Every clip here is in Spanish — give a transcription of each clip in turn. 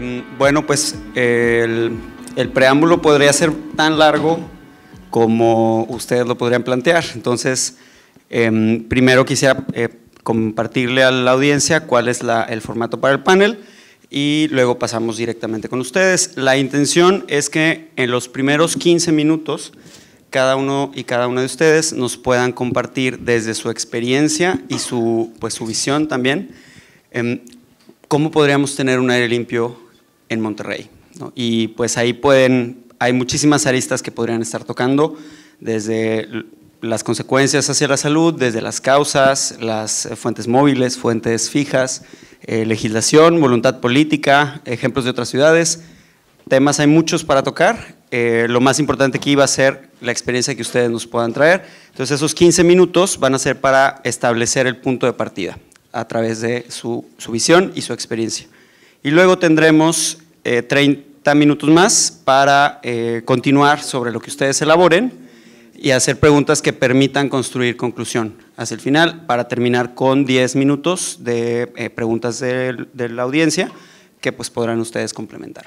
Em, bueno, pues el, preámbulo podría ser tan largo como ustedes lo podrían plantear. Entonces, em, primero quisiera eh, compartirle a la audiencia cuál es el formato para el panel y luego pasamos directamente con ustedes. La intención es que en los primeros 15 minutos cada uno y cada una de ustedes nos puedan compartir desde su experiencia y su, pues, su visión también, em, cómo podríamos tener un aire limpio en Monterrey. Y pues ahí pueden, hay muchísimas aristas que podrían estar tocando, desde las consecuencias hacia la salud, desde las causas, las eh, fuentes móviles, fuentes fijas, eh, legislación, voluntad política, ejemplos de otras ciudades, temas hay muchos para tocar. Eh, lo más importante aquí va a ser la experiencia que ustedes nos puedan traer. Entonces esos 15 minutos van a ser para establecer el punto de partida a través de su, su visión y su experiencia. Y luego tendremos 30 eh, minutos más para eh, continuar sobre lo que ustedes elaboren y hacer preguntas que permitan construir conclusión hacia el final, para terminar con 10 minutos de eh, preguntas de, la audiencia que pues podrán ustedes complementar.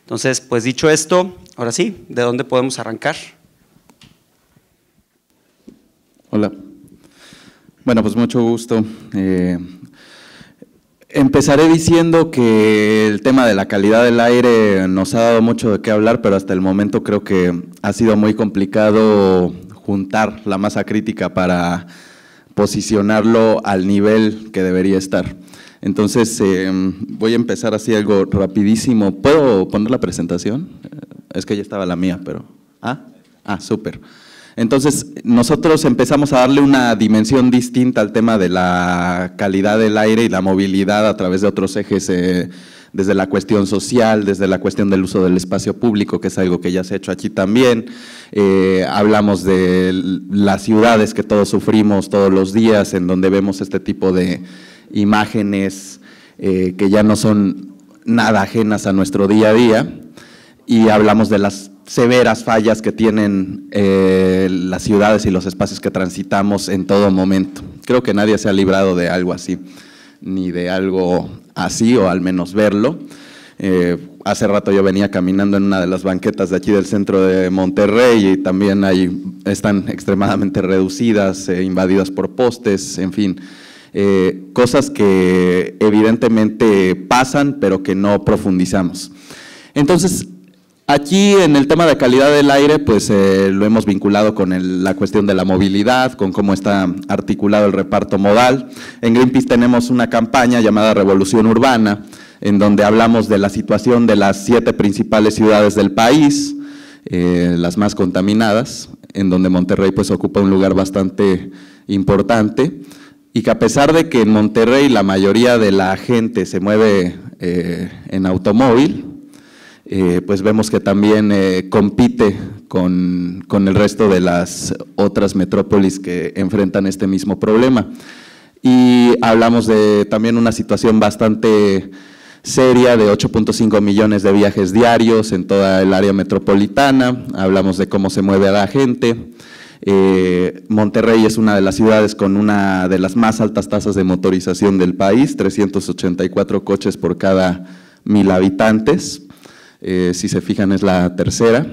Entonces, pues dicho esto, ahora sí, ¿de dónde podemos arrancar? Hola. Bueno, pues mucho gusto. Empezaré diciendo que el tema de la calidad del aire nos ha dado mucho de qué hablar, pero hasta el momento creo que ha sido muy complicado juntar la masa crítica para posicionarlo al nivel que debería estar. Entonces, eh, voy a empezar así algo rapidísimo. ¿Puedo poner la presentación? Eh, es que ya estaba la mía, pero... Ah, ah súper. Entonces, nosotros empezamos a darle una dimensión distinta al tema de la calidad del aire y la movilidad a través de otros ejes, eh, desde la cuestión social, desde la cuestión del uso del espacio público, que es algo que ya se ha hecho aquí también. Eh, hablamos de las ciudades que todos sufrimos todos los días, en donde vemos este tipo de imágenes eh, que ya no son nada ajenas a nuestro día a día. Y hablamos de las severas fallas que tienen eh, las ciudades y los espacios que transitamos en todo momento. Creo que nadie se ha librado de algo así, ni de algo así, o al menos verlo. Eh, hace rato yo venía caminando en una de las banquetas de aquí del centro de Monterrey y también ahí están extremadamente reducidas, eh, invadidas por postes, en fin. cosas que evidentemente pasan, pero que no profundizamos. Entonces, Aquí en el tema de calidad del aire, pues eh, lo hemos vinculado con la cuestión de la movilidad, con cómo está articulado el reparto modal. En Greenpeace tenemos una campaña llamada Revolución Urbana, en donde hablamos de la situación de las siete principales ciudades del país, eh, las más contaminadas, en donde Monterrey pues ocupa un lugar bastante importante y que a pesar de que en Monterrey la mayoría de la gente se mueve eh, en automóvil, eh, pues vemos que también eh, compite con, el resto de las otras metrópolis que enfrentan este mismo problema. Y hablamos de también una situación bastante seria de 8.5 millones de viajes diarios en toda el área metropolitana, hablamos de cómo se mueve a la gente, eh, Monterrey es una de las ciudades con una de las más altas tasas de motorización del país, 384 coches por cada mil habitantes. Eh, si se fijan es la tercera.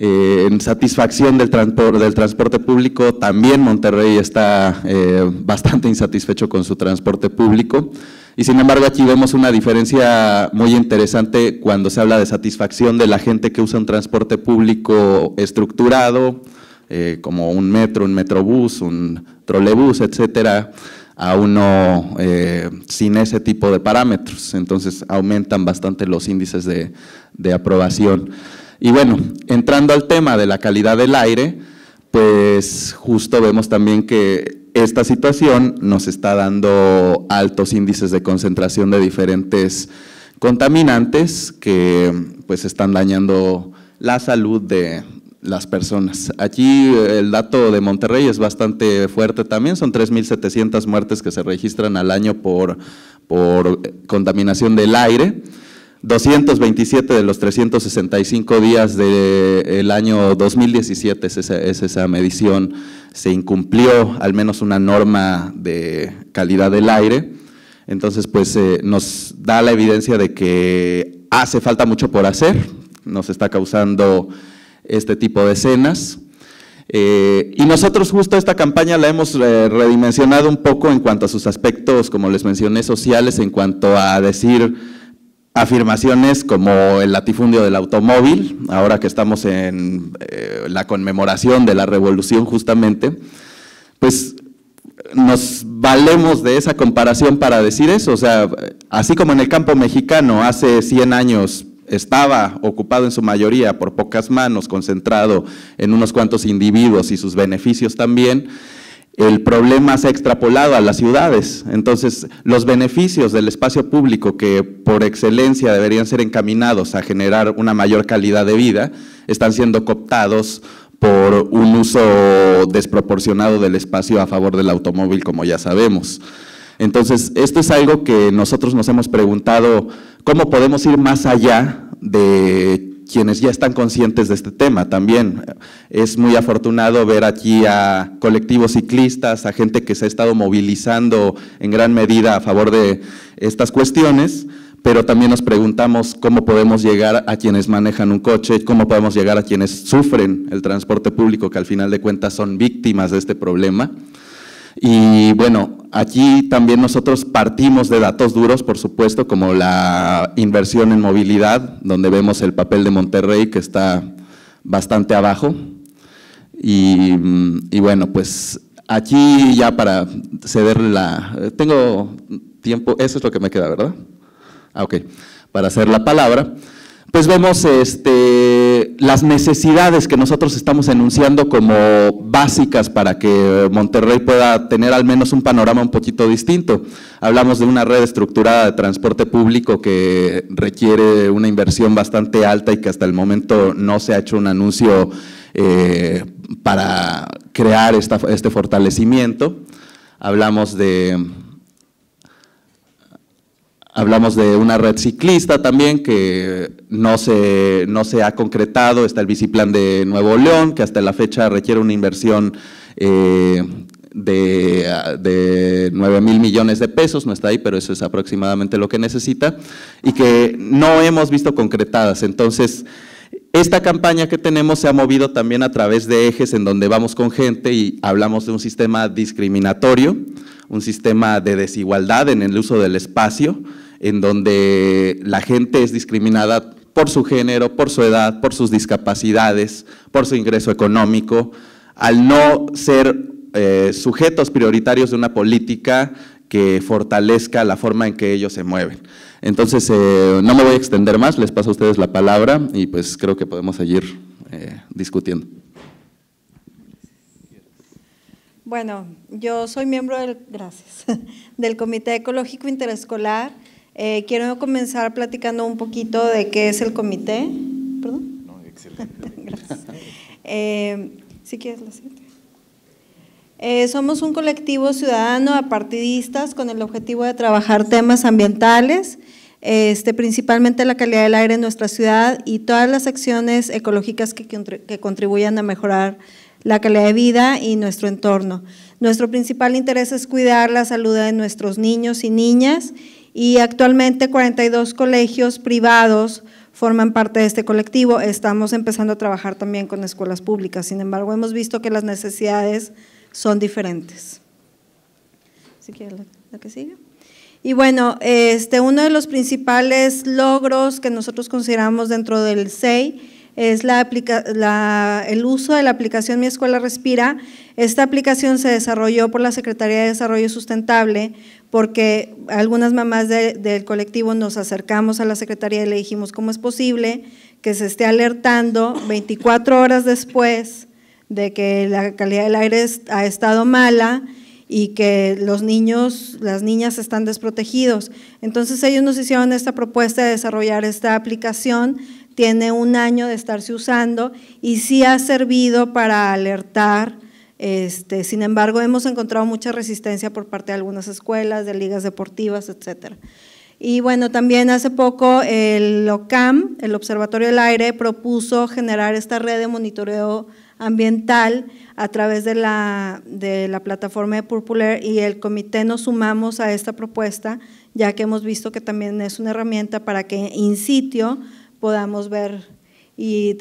Eh, en satisfacción del transporte, público, también Monterrey está eh, bastante insatisfecho con su transporte público. Y sin embargo aquí vemos una diferencia muy interesante cuando se habla de satisfacción de la gente que usa un transporte público estructurado, como un metro, un metrobús, un trolebús, etcétera, a uno eh, sin ese tipo de parámetros. Entonces aumentan bastante los índices de, de aprobación. Y bueno, entrando al tema de la calidad del aire, pues justo vemos también que esta situación nos está dando altos índices de concentración de diferentes contaminantes que pues están dañando la salud de, las personas. Aquí eh, el dato de Monterrey es bastante fuerte también, son 3.700 muertes que se registran al año por, por eh, contaminación del aire. 227 de los 365 días del año 2017 es esa, medición, se incumplió al menos una norma de calidad del aire, entonces pues eh, nos da la evidencia de que hace falta mucho por hacer, nos está causando este tipo de escenas. Eh, y nosotros justo esta campaña la hemos eh, redimensionado un poco en cuanto a sus aspectos, como les mencioné, sociales, en cuanto a decir afirmaciones como el latifundio del automóvil, ahora que estamos en eh, la conmemoración de la revolución justamente, pues nos valemos de esa comparación para decir eso, o sea, así como en el campo mexicano hace 100 años estaba ocupado en su mayoría por pocas manos, concentrado en unos cuantos individuos y sus beneficios también, el problema se ha extrapolado a las ciudades. Entonces, los beneficios del espacio público que por excelencia deberían ser encaminados a generar una mayor calidad de vida, están siendo cooptados por un uso desproporcionado del espacio a favor del automóvil, como ya sabemos. Entonces, esto es algo que nosotros nos hemos preguntado cómo podemos ir más allá de quienes ya están conscientes de este tema también. Eh, es muy afortunado ver aquí a colectivos ciclistas, a gente que se ha estado movilizando en gran medida a favor de estas cuestiones, pero también nos preguntamos cómo podemos llegar a quienes manejan un coche, cómo podemos llegar a quienes sufren el transporte público, que al final de cuentas son víctimas de este problema. Y bueno, aquí también nosotros partimos de datos duros, por supuesto, como la inversión en movilidad, donde vemos el papel de Monterrey que está bastante abajo. Y, mm, bueno, pues aquí ya para ceder la... Tengo tiempo, eso es lo que me queda, ¿verdad? Ah, ok. Para hacer la palabra pues vemos este, las necesidades que nosotros estamos enunciando como básicas para que Monterrey pueda tener al menos un panorama un poquito distinto. Hablamos de una red estructurada de transporte público que requiere una inversión bastante alta y que hasta el momento no se ha hecho un anuncio eh, para crear esta, este fortalecimiento. Hablamos de Hablamos de una red ciclista también que no se, no se ha concretado, está el biciplan de Nuevo León, que hasta la fecha requiere una inversión eh, de, de 9 mil millones de pesos, no está ahí, pero eso es aproximadamente lo que necesita, y que no hemos visto concretadas. Entonces, esta campaña que tenemos se ha movido también a través de ejes en donde vamos con gente y hablamos de un sistema discriminatorio, un sistema de desigualdad en el uso del espacio, en donde la gente es discriminada por su género, por su edad, por sus discapacidades, por su ingreso económico, al no ser eh, sujetos prioritarios de una política que fortalezca la forma en que ellos se mueven. Entonces, eh, no me voy a extender más, les paso a ustedes la palabra y pues creo que podemos seguir eh, discutiendo. Bueno, yo soy miembro del, gracias, del Comité Ecológico Interescolar eh, quiero comenzar platicando un poquito de qué es el comité. ¿Perdón? No, excelente. Eh, si quieres eh, somos un colectivo ciudadano apartidistas con el objetivo de trabajar temas ambientales, este, principalmente la calidad del aire en nuestra ciudad y todas las acciones ecológicas que, que contribuyan a mejorar la calidad de vida y nuestro entorno. Nuestro principal interés es cuidar la salud de nuestros niños y niñas y actualmente 42 colegios privados forman parte de este colectivo. Estamos empezando a trabajar también con escuelas públicas, sin embargo hemos visto que las necesidades son diferentes. Si la, que sigue. Y bueno, este, uno de los principales logros que nosotros consideramos dentro del SEI es la el uso de la aplicación Mi Escuela Respira. Esta aplicación se desarrolló por la Secretaría de Desarrollo Sustentable porque algunas mamás del colectivo nos acercamos a la Secretaría y le dijimos cómo es posible que se esté alertando 24 horas después de que la calidad del aire ha estado mala y que los niños, las niñas están desprotegidos. Entonces ellos nos hicieron esta propuesta de desarrollar esta aplicación, tiene un año de estarse usando y sí ha servido para alertar este, sin embargo, hemos encontrado mucha resistencia por parte de algunas escuelas, de ligas deportivas, etcétera. Y bueno, también hace poco el OCAM, el Observatorio del Aire, propuso generar esta red de monitoreo ambiental a través de la, plataforma de Purpuler y el comité nos sumamos a esta propuesta, ya que hemos visto que también es una herramienta para que in sitio podamos ver y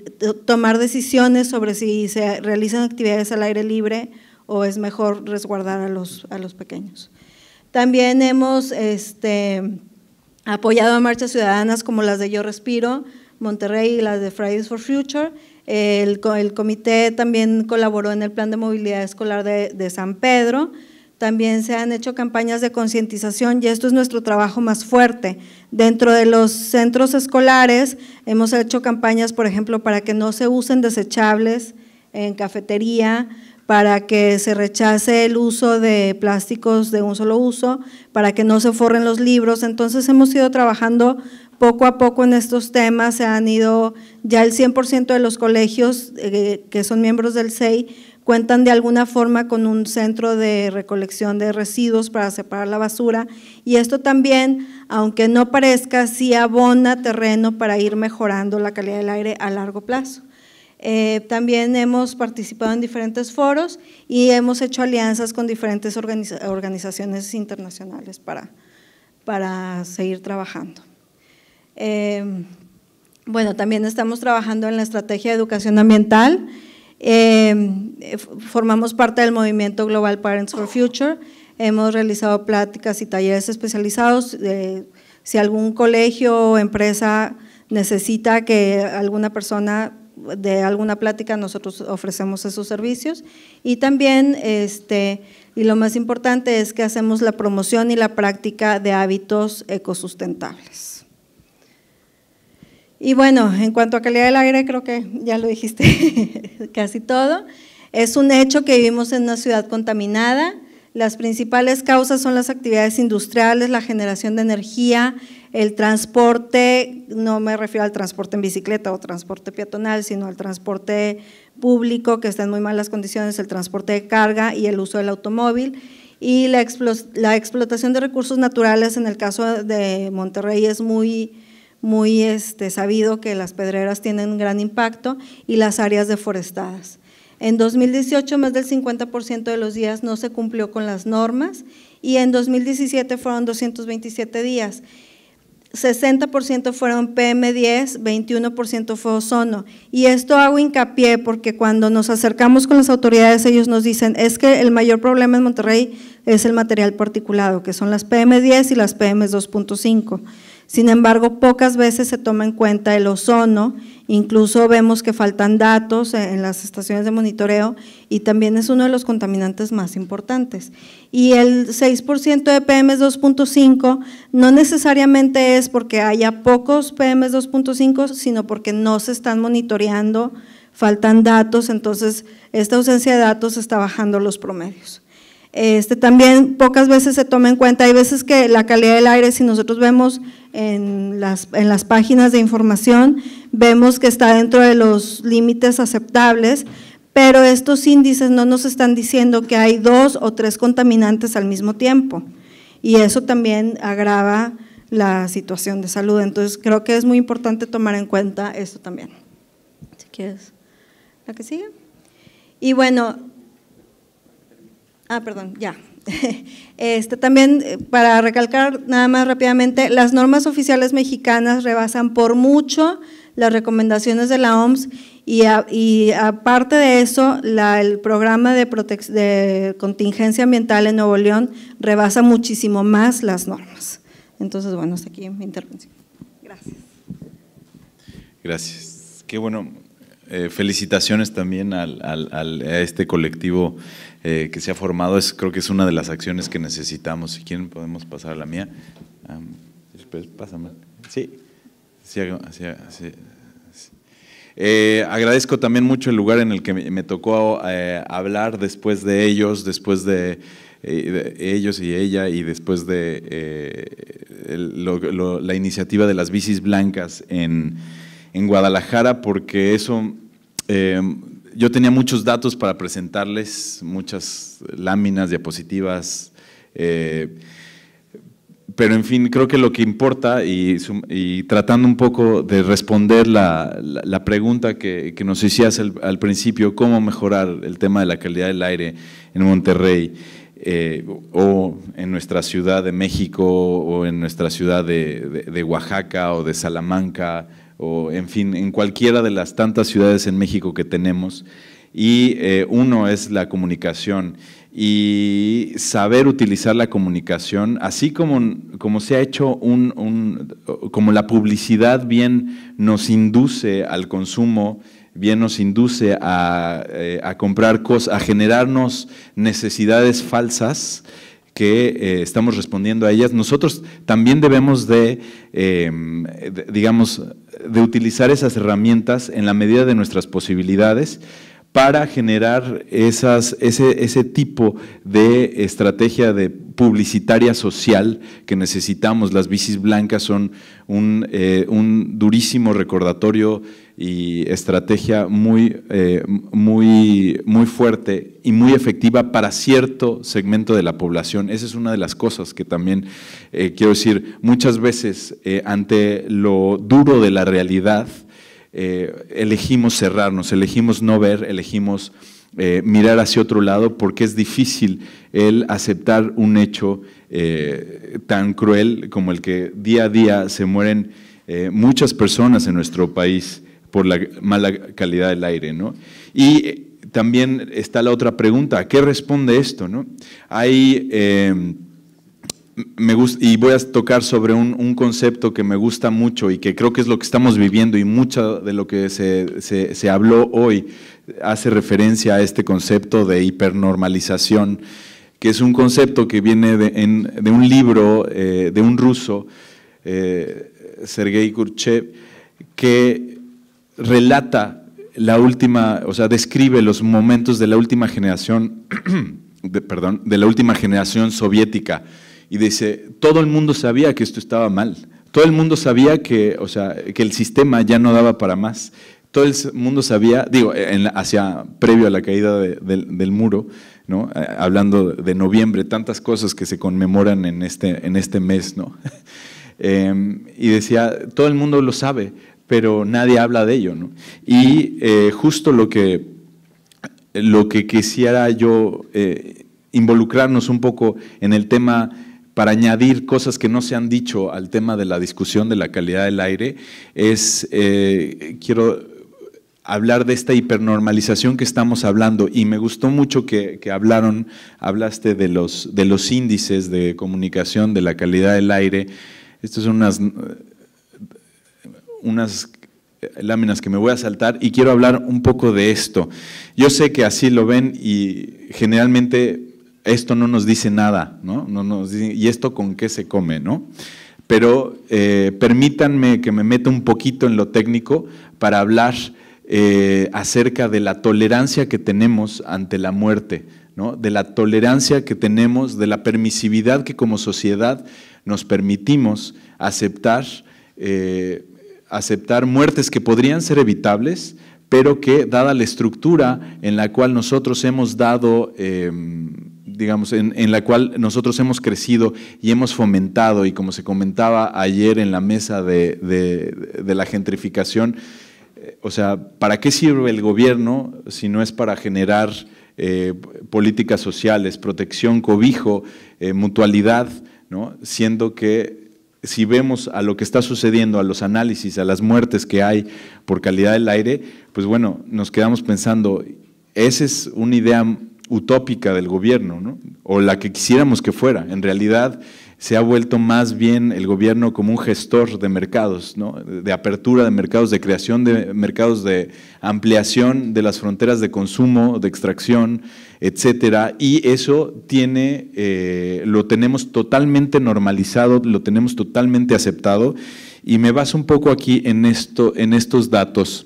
tomar decisiones sobre si se realizan actividades al aire libre o es mejor resguardar a los, pequeños. También hemos este, apoyado a marchas ciudadanas como las de Yo Respiro, Monterrey y las de Fridays for Future. El, comité también colaboró en el plan de movilidad escolar de San Pedro. También se han hecho campañas de concientización y esto es nuestro trabajo más fuerte. Dentro de los centros escolares hemos hecho campañas, por ejemplo, para que no se usen desechables en cafetería, para que se rechace el uso de plásticos de un solo uso, para que no se forren los libros. Entonces hemos ido trabajando poco a poco en estos temas, se han ido ya el 100% de los colegios eh, que son miembros del SEI cuentan de alguna forma con un centro de recolección de residuos para separar la basura y esto también, aunque no parezca, sí abona terreno para ir mejorando la calidad del aire a largo plazo. Eh, también hemos participado en diferentes foros y hemos hecho alianzas con diferentes organizaciones internacionales para, seguir trabajando. Eh, bueno, también estamos trabajando en la estrategia de educación ambiental, Em, eh, formamos parte del movimiento Global Parents for Future. Hemos realizado pláticas y talleres especializados. si algún colegio o empresa necesita que alguna persona de alguna plática, nosotros ofrecemos esos servicios. Y también, este, y lo más importante es que hacemos la promoción y la práctica de hábitos ecosustentables. Y bueno, en cuanto a calidad del aire, creo que ya lo dijiste casi todo. Es un hecho que vivimos en una ciudad contaminada. Las principales causas son las actividades industriales, la generación de energía, el transporte, no me refiero al transporte en bicicleta o transporte peatonal, sino al transporte público que está en muy malas condiciones, el transporte de carga y el uso del automóvil y la, explotación de recursos naturales en el caso de Monterrey es muy muy este, sabido que las pedreras tienen un gran impacto y las áreas deforestadas. En 2018 más del 50% de los días no se cumplió con las normas y en 2017 fueron 227 días. 60% fueron PM10, 21% fue ozono. Y esto hago hincapié porque cuando nos acercamos con las autoridades, ellos nos dicen, es que el mayor problema en Monterrey es el material particulado, que son las PM10 y las PM2.5. Sin embargo, pocas veces se toma en cuenta el ozono, incluso vemos que faltan datos en las estaciones de monitoreo y también es uno de los contaminantes más importantes. Y el 6% de PM 2.5 no necesariamente es porque haya pocos PM 2.5, sino porque no se están monitoreando, faltan datos, entonces esta ausencia de datos está bajando los promedios. Este, también pocas veces se toma en cuenta, hay veces que la calidad del aire, si nosotros vemos en las, en las páginas de información, vemos que está dentro de los límites aceptables, pero estos índices no nos están diciendo que hay dos o tres contaminantes al mismo tiempo y eso también agrava la situación de salud. Entonces creo que es muy importante tomar en cuenta esto también. quieres, la que sigue. Y bueno, Ah, perdón, ya. Este, también, eh, para recalcar nada más rápidamente, las normas oficiales mexicanas rebasan por mucho las recomendaciones de la OMS y, aparte de eso, el programa de, de, contingencia ambiental en Nuevo León rebasa muchísimo más las normas. Entonces, bueno, hasta aquí mi intervención. Gracias. Gracias. Qué bueno. Eh, felicitaciones también al, al, a este colectivo eh, que se ha formado, es, creo que es una de las acciones que necesitamos. Si quieren podemos pasar a la mía. después, pásame. Sí, sí, sí, eh, agradezco también mucho el lugar en el que me tocó eh, hablar después de ellos, después de, ellos y ella, y después de la iniciativa de las bicis blancas en, en Guadalajara, porque eso yo tenía muchos datos para presentarles, muchas láminas, diapositivas, eh, pero en fin, creo que lo que importa y, tratando un poco de responder la, pregunta que, nos hicías al, principio, cómo mejorar el tema de la calidad del aire en Monterrey eh, o en nuestra ciudad de México o en nuestra ciudad de Oaxaca o de Salamanca o en fin, en cualquiera de las tantas ciudades en México que tenemos. Y eh, uno es la comunicación y saber utilizar la comunicación, así como, como se ha hecho un, como la publicidad bien nos induce al consumo, bien nos induce a, eh, comprar cosas, a generarnos necesidades falsas que eh, estamos respondiendo a ellas, nosotros también debemos de digamos, de utilizar esas herramientas en la medida de nuestras posibilidades para generar esas, ese, tipo de estrategia de publicitaria social que necesitamos. Las bicis blancas son un, eh, un durísimo recordatorio y estrategia muy, eh, muy, muy fuerte y muy efectiva para cierto segmento de la población. Esa es una de las cosas que también eh, quiero decir, muchas veces eh, ante lo duro de la realidad, elegimos cerrarnos, elegimos no ver, elegimos mirar hacia otro lado porque es difícil el aceptar un hecho tan cruel como el que día a día se mueren muchas personas en nuestro país por la mala calidad del aire. ¿no? Y eh, también está la otra pregunta, ¿a qué responde esto? ¿no? Hay, eh, me gusta, y voy a tocar sobre un, concepto que me gusta mucho y que creo que es lo que estamos viviendo y mucho de lo que se, habló hoy hace referencia a este concepto de hipernormalización, que es un concepto que viene de, un libro eh, de un ruso, Sergei Kurchev, que relata la última, o sea, describe los momentos de la última generación, de, perdón, de la última generación soviética y dice, todo el mundo sabía que esto estaba mal, todo el mundo sabía que, o sea, que el sistema ya no daba para más, todo el mundo sabía, digo, hacia previo a la caída del, muro, ¿no? Eh, hablando de noviembre, tantas cosas que se conmemoran en este, en este mes, ¿no? Em, y decía, todo el mundo lo sabe, pero nadie habla de ello. ¿no? Y eh, justo lo que, lo que quisiera yo eh, involucrarnos un poco en el tema para añadir cosas que no se han dicho al tema de la discusión de la calidad del aire, es, eh, quiero hablar de esta hipernormalización que estamos hablando y me gustó mucho que, que, hablaron, hablaste de los, de los índices de comunicación, de la calidad del aire. Estas son unas unas láminas que me voy a saltar y quiero hablar un poco de esto. Yo sé que así lo ven y generalmente esto no nos dice nada, ¿no? no nos y esto con qué se come, ¿no? Pero eh, permítanme que me meta un poquito en lo técnico para hablar eh, acerca de la tolerancia que tenemos ante la muerte, ¿no? de la tolerancia que tenemos, de la permisividad que como sociedad nos permitimos aceptar eh, aceptar muertes que podrían ser evitables, pero que dada la estructura en la cual nosotros hemos dado, em, digamos, en, la cual nosotros hemos crecido y hemos fomentado, y como se comentaba ayer en la mesa de, la gentrificación, eh, o sea, ¿para qué sirve el gobierno si no es para generar eh, políticas sociales, protección, cobijo, eh, mutualidad, ¿no? siendo que si vemos a lo que está sucediendo, a los análisis, a las muertes que hay por calidad del aire, pues bueno, nos quedamos pensando, esa es una idea utópica del gobierno, ¿no? o la que quisiéramos que fuera. En realidad se ha vuelto más bien el gobierno como un gestor de mercados, ¿no? de apertura de mercados, de creación de mercados, de ampliación de las fronteras de consumo, de extracción, etcétera. Y eso tiene, eh, lo tenemos totalmente normalizado, lo tenemos totalmente aceptado. Y me baso un poco aquí en, esto, en estos datos.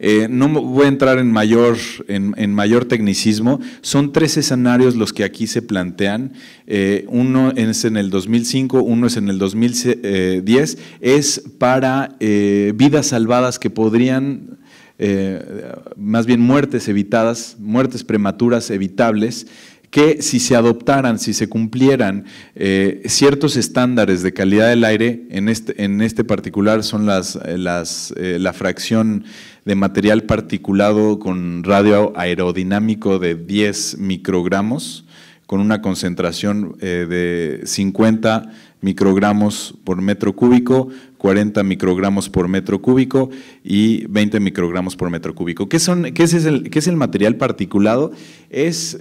Eh, no voy a entrar en mayor, en, mayor tecnicismo. Son tres escenarios los que aquí se plantean. Eh, uno es en el 2005, uno es en el 2010. Es para vidas salvadas que podrían eh, más bien muertes evitadas, muertes prematuras evitables, que si se adoptaran, si se cumplieran eh, ciertos estándares de calidad del aire, en este, en este particular son eh, la fracción de material particulado con radio aerodinámico de 10 microgramos, con una concentración de 50 microgramos por metro cúbico, 40 microgramos por metro cúbico y 20 microgramos por metro cúbico. ¿Qué, es, el, material particulado? Es,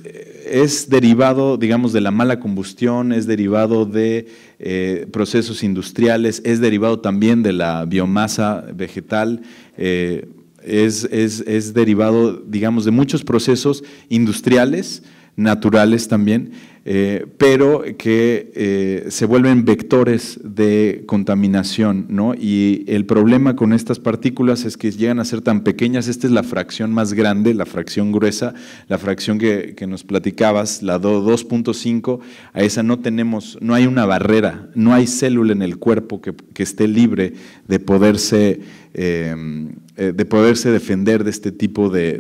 derivado, digamos, de la mala combustión, es derivado de eh, procesos industriales, es derivado también de la biomasa vegetal. Eh, es, es, derivado, digamos, de muchos procesos industriales naturales también, eh, pero que eh, se vuelven vectores de contaminación. ¿no? Y el problema con estas partículas es que llegan a ser tan pequeñas, esta es la fracción más grande, la fracción gruesa, la fracción que, nos platicabas, la 2.5, a esa no tenemos, no hay una barrera, no hay célula en el cuerpo que, que esté libre de poderse Em, eh, de poderse defender de este tipo de,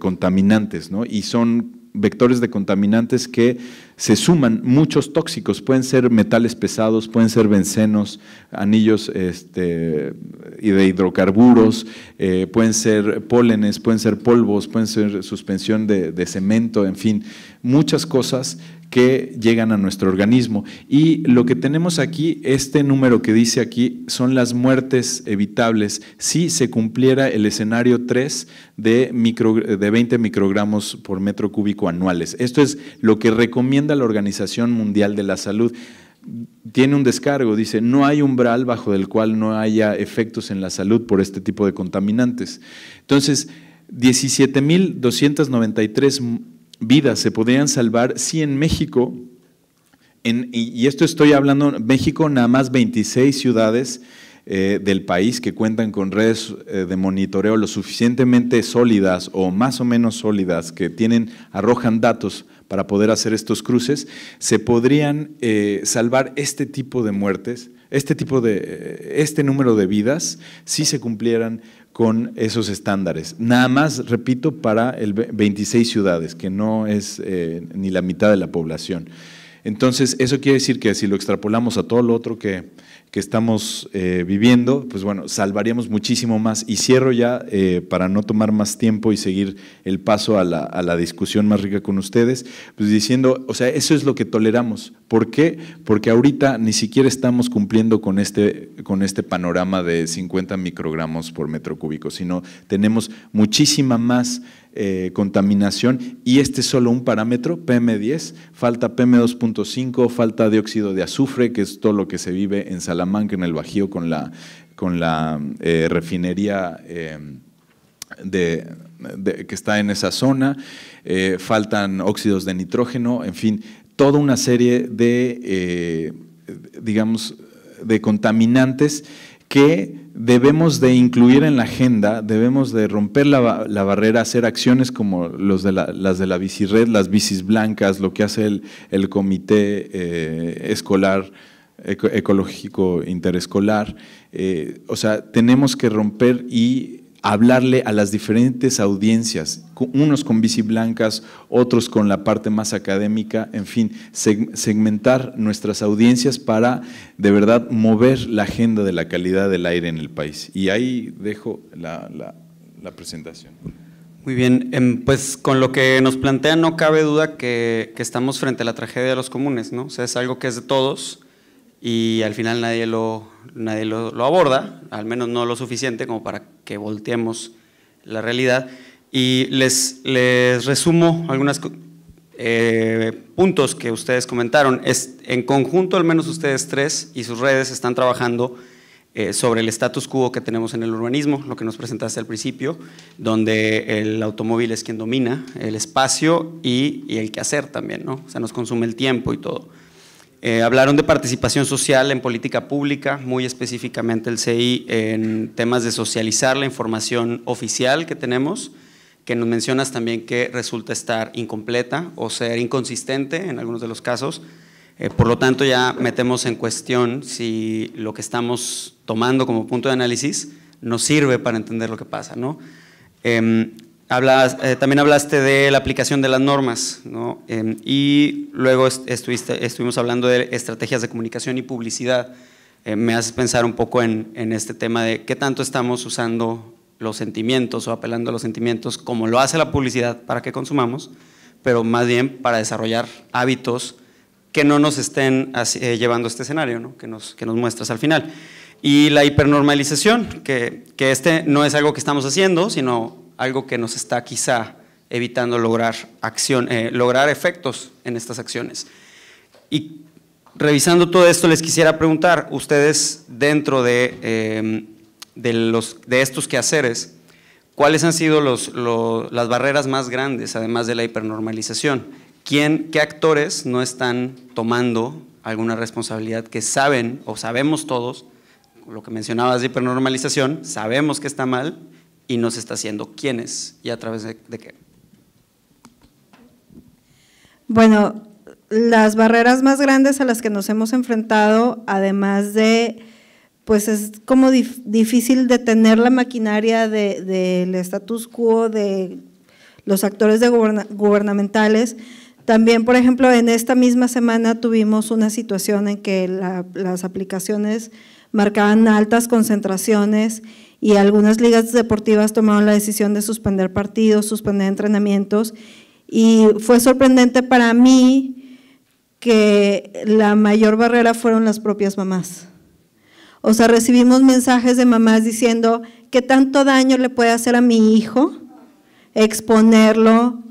contaminantes, ¿no? Y son vectores de contaminantes que se suman muchos tóxicos, pueden ser metales pesados, pueden ser bencenos, anillos este, de hidrocarburos, eh, pueden ser pólenes, pueden ser polvos, pueden ser suspensión de, de cemento, en fin, muchas cosas que llegan a nuestro organismo. Y lo que tenemos aquí, este número que dice aquí, son las muertes evitables si se cumpliera el escenario 3 de, micro, de 20 microgramos por metro cúbico anuales. Esto es lo que recomienda la Organización Mundial de la Salud tiene un descargo, dice, no hay umbral bajo el cual no haya efectos en la salud por este tipo de contaminantes. Entonces, 17.293 vidas se podrían salvar si en México, en, y esto estoy hablando, México nada más 26 ciudades eh, del país que cuentan con redes eh, de monitoreo lo suficientemente sólidas o más o menos sólidas que tienen, arrojan datos para poder hacer estos cruces, se podrían eh, salvar este tipo de muertes, este tipo de, este número de vidas, si se cumplieran con esos estándares. Nada más, repito, para el 26 ciudades, que no es eh, ni la mitad de la población. Entonces, eso quiere decir que si lo extrapolamos a todo lo otro que que estamos eh, viviendo, pues bueno, salvaríamos muchísimo más. Y cierro ya eh, para no tomar más tiempo y seguir el paso a la, discusión más rica con ustedes, pues diciendo, o sea, eso es lo que toleramos. ¿Por qué? Porque ahorita ni siquiera estamos cumpliendo con este, con este panorama de 50 microgramos por metro cúbico, sino tenemos muchísima más eh, contaminación y este es solo un parámetro, PM10, falta PM2.5, falta dióxido de azufre, que es todo lo que se vive en Salamanca, en el Bajío, con la, con la eh, refinería eh, de, que está en esa zona, faltan óxidos de nitrógeno, en fin, toda una serie de, digamos, de contaminantes que debemos de incluir en la agenda, debemos de romper la, barrera, hacer acciones como los de la, las de la bicired, las bicis blancas, lo que hace el, el comité eh, escolar ecológico interescolar. Eh, o sea, tenemos que romper y hablarle a las diferentes audiencias, unos con bici blancas, otros con la parte más académica, en fin, segmentar nuestras audiencias para de verdad mover la agenda de la calidad del aire en el país. Y ahí dejo la, presentación. Muy bien, em, pues con lo que nos plantea no cabe duda que, estamos frente a la tragedia de los comunes, ¿no? O sea, es algo que es de todos y al final nadie lo, nadie lo, aborda, al menos no lo suficiente como para que volteemos la realidad. Y les, resumo algunos eh, puntos que ustedes comentaron. Es, en conjunto, al menos ustedes tres y sus redes están trabajando eh, sobre el status quo que tenemos en el urbanismo, lo que nos presentaste al principio, donde el automóvil es quien domina el espacio y, y el quehacer también, ¿no? O sea, nos consume el tiempo y todo. Eh, hablaron de participación social en política pública, muy específicamente el CI en temas de socializar la información oficial que tenemos, que nos mencionas también que resulta estar incompleta o ser inconsistente en algunos de los casos. Eh, por lo tanto, ya metemos en cuestión si lo que estamos tomando como punto de análisis nos sirve para entender lo que pasa. ¿no? Em, Hablas, eh, también hablaste de la aplicación de las normas, em, y luego estuviste, estuvimos hablando de estrategias de comunicación y publicidad. Eh, me haces pensar un poco en, este tema de qué tanto estamos usando los sentimientos o apelando a los sentimientos como lo hace la publicidad para que consumamos, pero más bien para desarrollar hábitos que no nos estén eh, llevando a este escenario que, nos, que nos muestras al final. Y la hipernormalización, que este no es algo que estamos haciendo, sino algo que nos está quizá evitando lograr, acción, eh, lograr efectos en estas acciones. Y revisando todo esto, les quisiera preguntar, ustedes dentro de, eh, los, de estos quehaceres, ¿cuáles han sido las barreras más grandes, además de la hipernormalización? ¿Quién, ¿Qué actores no están tomando alguna responsabilidad que saben o sabemos todos, lo que mencionabas de hipernormalización, sabemos que está mal, y nos está haciendo quiénes y a través de, qué. Bueno, las barreras más grandes a las que nos hemos enfrentado, además de, pues es como difícil detener la maquinaria del status quo de los actores gubernamentales. También, por ejemplo, en esta misma semana tuvimos una situación en que las aplicaciones marcaban altas concentraciones y algunas ligas deportivas tomaron la decisión de suspender partidos, suspender entrenamientos y fue sorprendente para mí que la mayor barrera fueron las propias mamás. O sea, recibimos mensajes de mamás diciendo ¿qué tanto daño le puede hacer a mi hijo exponerlo.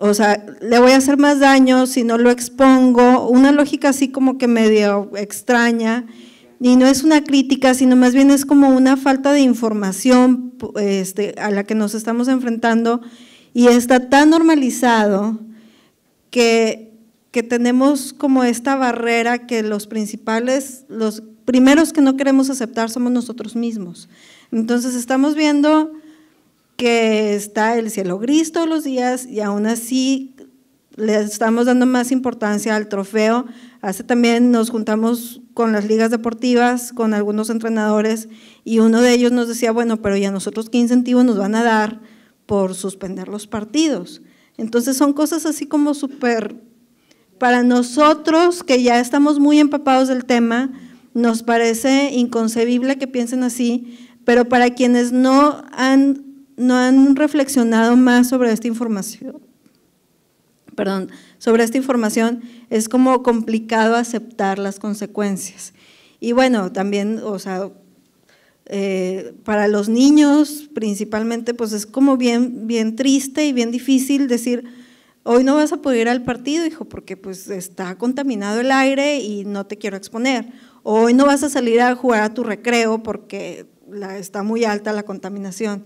O sea, le voy a hacer más daño si no lo expongo. Una lógica así como que medio extraña y no es una crítica, sino más bien es como una falta de información este, a la que nos estamos enfrentando y está tan normalizado que, que tenemos como esta barrera que los principales, los primeros que no queremos aceptar somos nosotros mismos. Entonces estamos viendo que está el cielo gris todos los días y aún así le estamos dando más importancia al trofeo. Hace también nos juntamos con las ligas deportivas, con algunos entrenadores, y uno de ellos nos decía, bueno, pero ¿y a nosotros qué incentivos nos van a dar por suspender los partidos? Entonces son cosas así como súper, para nosotros que ya estamos muy empapados del tema, nos parece inconcebible que piensen así, pero para quienes no han, no han reflexionado más sobre esta información, perdón, sobre esta información, es como complicado aceptar las consecuencias. Y bueno, también, o sea, eh, para los niños principalmente, pues es como bien, bien triste y bien difícil decir, hoy no vas a poder ir al partido, hijo, porque pues está contaminado el aire y no te quiero exponer. hoy no vas a salir a jugar a tu recreo porque la, está muy alta la contaminación.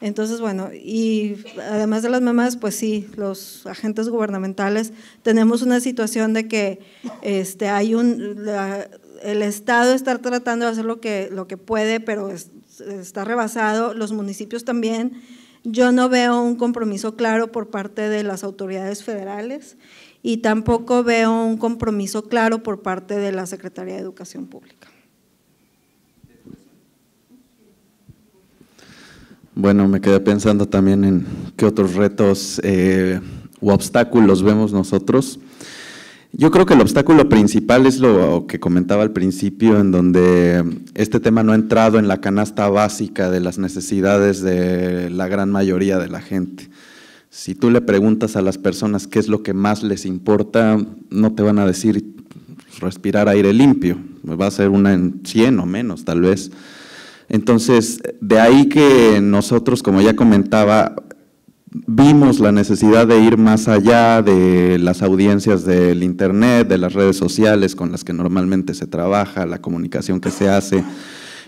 Entonces, bueno, y además de las mamás, pues sí, los agentes gubernamentales, tenemos una situación de que este, hay un, el Estado está tratando de hacer lo que, lo que puede, pero está rebasado, los municipios también. Yo no veo un compromiso claro por parte de las autoridades federales y tampoco veo un compromiso claro por parte de la Secretaría de Educación Pública. Bueno, me quedé pensando también en qué otros retos eh, u obstáculos vemos nosotros. Yo creo que el obstáculo principal es lo que comentaba al principio, en donde este tema no ha entrado en la canasta básica de las necesidades de la gran mayoría de la gente. Si tú le preguntas a las personas qué es lo que más les importa, no te van a decir pues, respirar aire limpio, va a ser una en 100 o menos tal vez. Entonces, de ahí que nosotros, como ya comentaba, vimos la necesidad de ir más allá de las audiencias del Internet, de las redes sociales con las que normalmente se trabaja, la comunicación que se hace.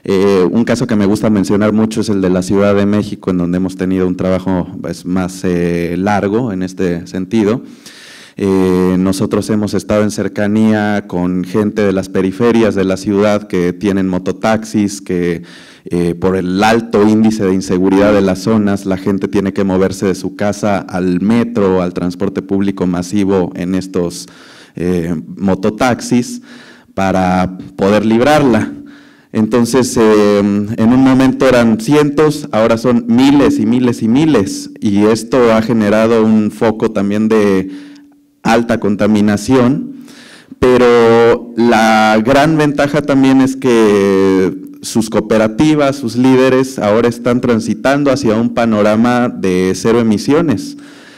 Eh, un caso que me gusta mencionar mucho es el de la Ciudad de México, en donde hemos tenido un trabajo pues, más eh, largo en este sentido. Eh, nosotros hemos estado en cercanía con gente de las periferias de la ciudad que tienen mototaxis, que eh, por el alto índice de inseguridad de las zonas, la gente tiene que moverse de su casa al metro, al transporte público masivo en estos eh, mototaxis para poder librarla. Entonces, en un momento eran cientos, ahora son miles y miles y miles, y esto ha generado un foco también de alta contaminación, pero la gran ventaja también es que sus cooperativas, sus líderes ahora están transitando hacia un panorama de cero emisiones.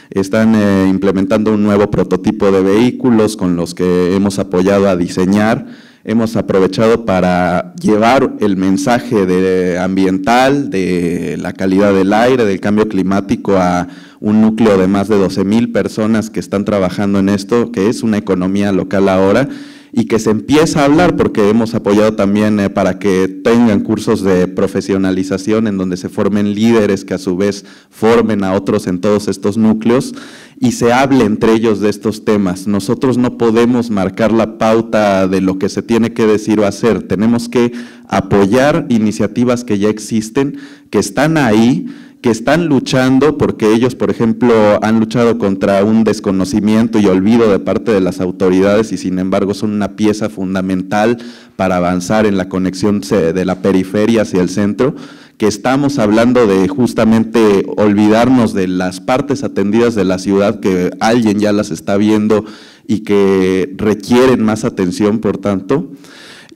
Están eh, implementando un nuevo prototipo de vehículos con los que hemos apoyado a diseñar hemos aprovechado para llevar el mensaje de ambiental, de la calidad del aire, del cambio climático a un núcleo de más de 12 mil personas que están trabajando en esto, que es una economía local ahora y que se empieza a hablar porque hemos apoyado también eh, para que tengan cursos de profesionalización en donde se formen líderes que a su vez formen a otros en todos estos núcleos y se hable entre ellos de estos temas. Nosotros no podemos marcar la pauta de lo que se tiene que decir o hacer, tenemos que apoyar iniciativas que ya existen, que están ahí que están luchando porque ellos, por ejemplo, han luchado contra un desconocimiento y olvido de parte de las autoridades y sin embargo son una pieza fundamental para avanzar en la conexión de la periferia hacia el centro, que estamos hablando de justamente olvidarnos de las partes atendidas de la ciudad que alguien ya las está viendo y que requieren más atención, por tanto.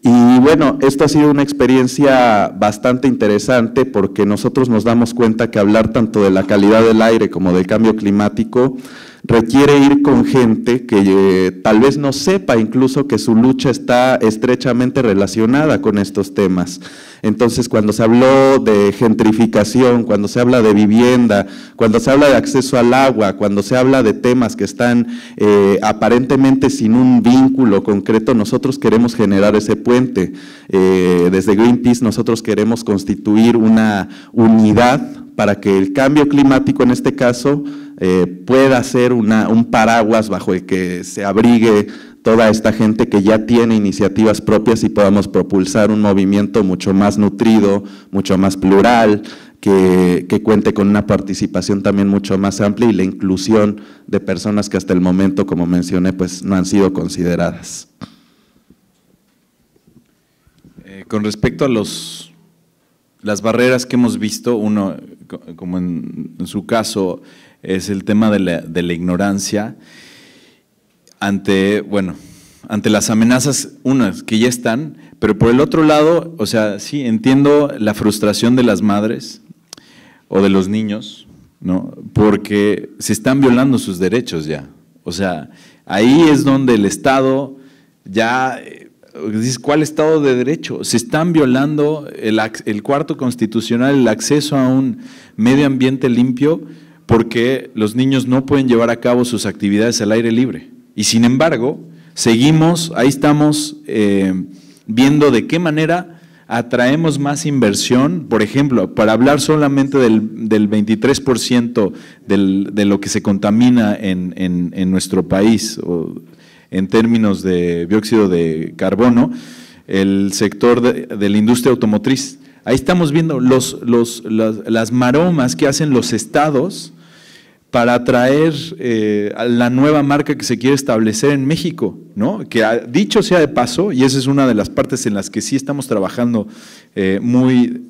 Y bueno, esta ha sido una experiencia bastante interesante porque nosotros nos damos cuenta que hablar tanto de la calidad del aire como del cambio climático requiere ir con gente que eh, tal vez no sepa incluso que su lucha está estrechamente relacionada con estos temas. Entonces, cuando se habló de gentrificación, cuando se habla de vivienda, cuando se habla de acceso al agua, cuando se habla de temas que están eh, aparentemente sin un vínculo concreto, nosotros queremos generar ese puente. Eh, desde Greenpeace nosotros queremos constituir una unidad para que el cambio climático en este caso eh, pueda ser un paraguas bajo el que se abrigue toda esta gente que ya tiene iniciativas propias y podamos propulsar un movimiento mucho más nutrido, mucho más plural, que, cuente con una participación también mucho más amplia y la inclusión de personas que hasta el momento, como mencioné, pues no han sido consideradas. Eh, con respecto a los las barreras que hemos visto, uno, como en, su caso, es el tema de la, ignorancia ante, bueno, ante las amenazas, unas que ya están, pero por el otro lado, o sea, sí, entiendo la frustración de las madres o de los niños, ¿no? Porque se están violando sus derechos ya. O sea, ahí es donde el Estado ya eh, ¿cuál Estado de Derecho? Se están violando el, el, cuarto constitucional, el acceso a un medio ambiente limpio, porque los niños no pueden llevar a cabo sus actividades al aire libre. Y sin embargo, seguimos, ahí estamos eh, viendo de qué manera atraemos más inversión, por ejemplo, para hablar solamente del, del 23% del, de lo que se contamina en, en, en nuestro país. O, en términos de dióxido de carbono, el sector de, la industria automotriz. Ahí estamos viendo los, las, maromas que hacen los estados para atraer eh, a la nueva marca que se quiere establecer en México, ¿no? Que dicho sea de paso, y esa es una de las partes en las que sí estamos trabajando eh, muy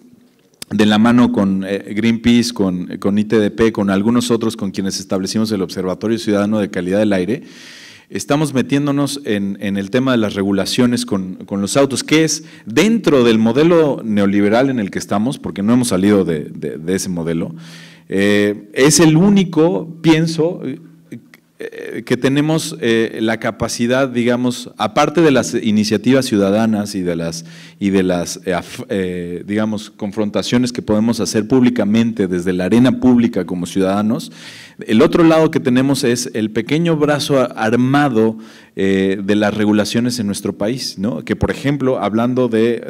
de la mano con eh, Greenpeace, con ITDP, con algunos otros con quienes establecimos el Observatorio Ciudadano de Calidad del Aire, estamos metiéndonos en, el tema de las regulaciones con, los autos, que es dentro del modelo neoliberal en el que estamos, porque no hemos salido de, ese modelo, eh, es el único, pienso, eh, que tenemos eh, la capacidad, digamos, aparte de las iniciativas ciudadanas y de las, y de las eh, digamos, confrontaciones que podemos hacer públicamente desde la arena pública como ciudadanos, el otro lado que tenemos es el pequeño brazo armado de las regulaciones en nuestro país, ¿no? que por ejemplo, hablando de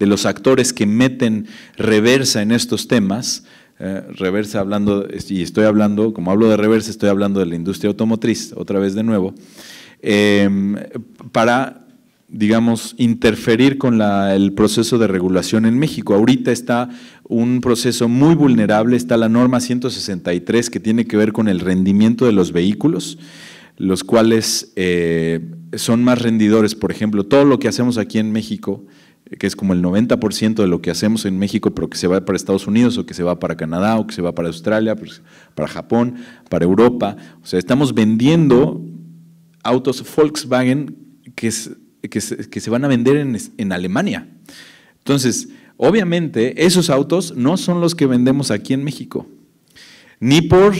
los actores que meten reversa en estos temas, eh, reversa hablando, y estoy hablando, como hablo de reversa, estoy hablando de la industria automotriz, otra vez de nuevo, em, para, digamos, interferir con el proceso de regulación en México. Ahorita está un proceso muy vulnerable, está la norma 163 que tiene que ver con el rendimiento de los vehículos los cuales eh, son más rendidores. Por ejemplo, todo lo que hacemos aquí en México, que es como el 90% de lo que hacemos en México, pero que se va para Estados Unidos o que se va para Canadá o que se va para Australia, pues, para Japón, para Europa. O sea, estamos vendiendo autos Volkswagen que, se, van a vender en, en Alemania. Entonces, obviamente, esos autos no son los que vendemos aquí en México, ni por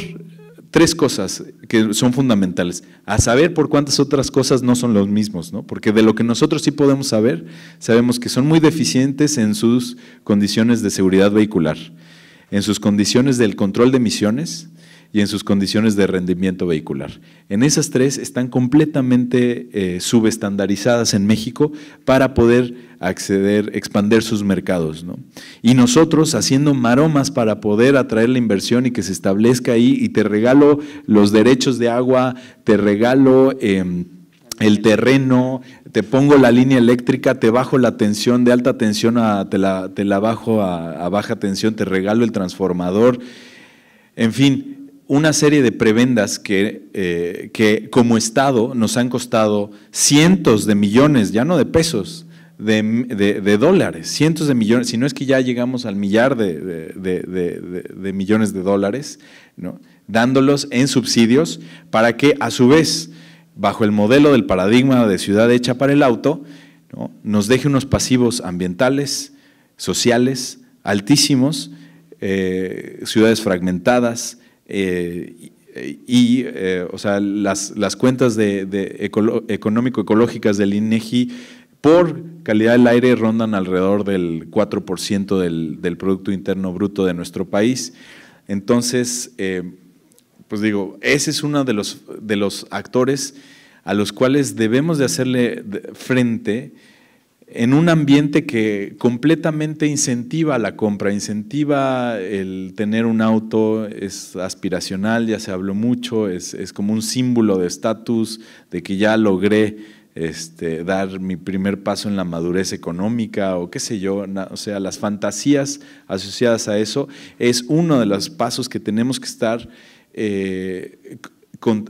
tres cosas que son fundamentales. A saber por cuántas otras cosas no son los mismos, ¿no? Porque de lo que nosotros sí podemos saber, sabemos que son muy deficientes en sus condiciones de seguridad vehicular, en sus condiciones del control de emisiones y en sus condiciones de rendimiento vehicular. En esas tres están completamente eh, subestandarizadas en México para poder acceder, expander sus mercados. Y nosotros haciendo maromas para poder atraer la inversión y que se establezca ahí y te regalo los derechos de agua, te regalo... Em, el terreno, te pongo la línea eléctrica, te bajo la tensión de alta tensión, a, te, la, bajo a, baja tensión, te regalo el transformador, en fin, una serie de prebendas que, eh, que, como Estado nos han costado cientos de millones, ya no de pesos, de, dólares, cientos de millones, si no es que ya llegamos al millar de, millones de dólares, ¿no? dándolos en subsidios para que a su vez, bajo el modelo del paradigma de ciudad hecha para el auto, ¿no? nos deje unos pasivos ambientales, sociales, altísimos, eh, ciudades fragmentadas eh, y, eh, sea, las, las cuentas económico ecológicas del INEGI e por calidad del aire rondan alrededor del 4% del, del, Producto Interno Bruto de nuestro país. Entonces, eh, pues digo, ese es uno de los, de los actores a los cuales debemos de hacerle frente en un ambiente que completamente incentiva la compra, incentiva el tener un auto, es aspiracional, ya se habló mucho, es, es como un símbolo de estatus, de que ya logré este, dar mi primer paso en la madurez económica o qué sé yo, o sea, las fantasías asociadas a eso es uno de los pasos que tenemos que estar, eh,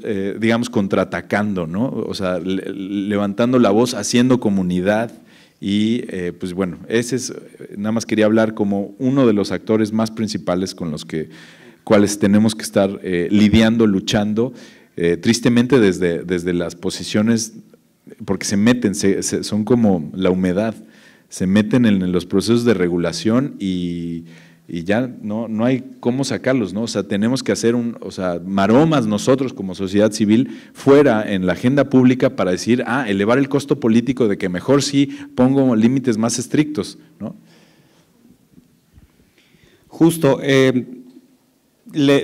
eh, digamos, contraatacando, O sea, levantando la voz, haciendo comunidad. Y eh, pues bueno, ese es, nada más quería hablar como uno de los actores más principales con los que, cuales tenemos que estar lidiando, luchando, tristemente desde, desde las posiciones porque se meten, son como la humedad, se meten en, los procesos de regulación y, ya no, no hay cómo sacarlos, ¿no? O sea, tenemos que hacer un, o sea, maromas nosotros como sociedad civil fuera en la agenda pública para decir, ah, elevar el costo político de que mejor sí pongo límites más estrictos, ¿no? Justo, eh,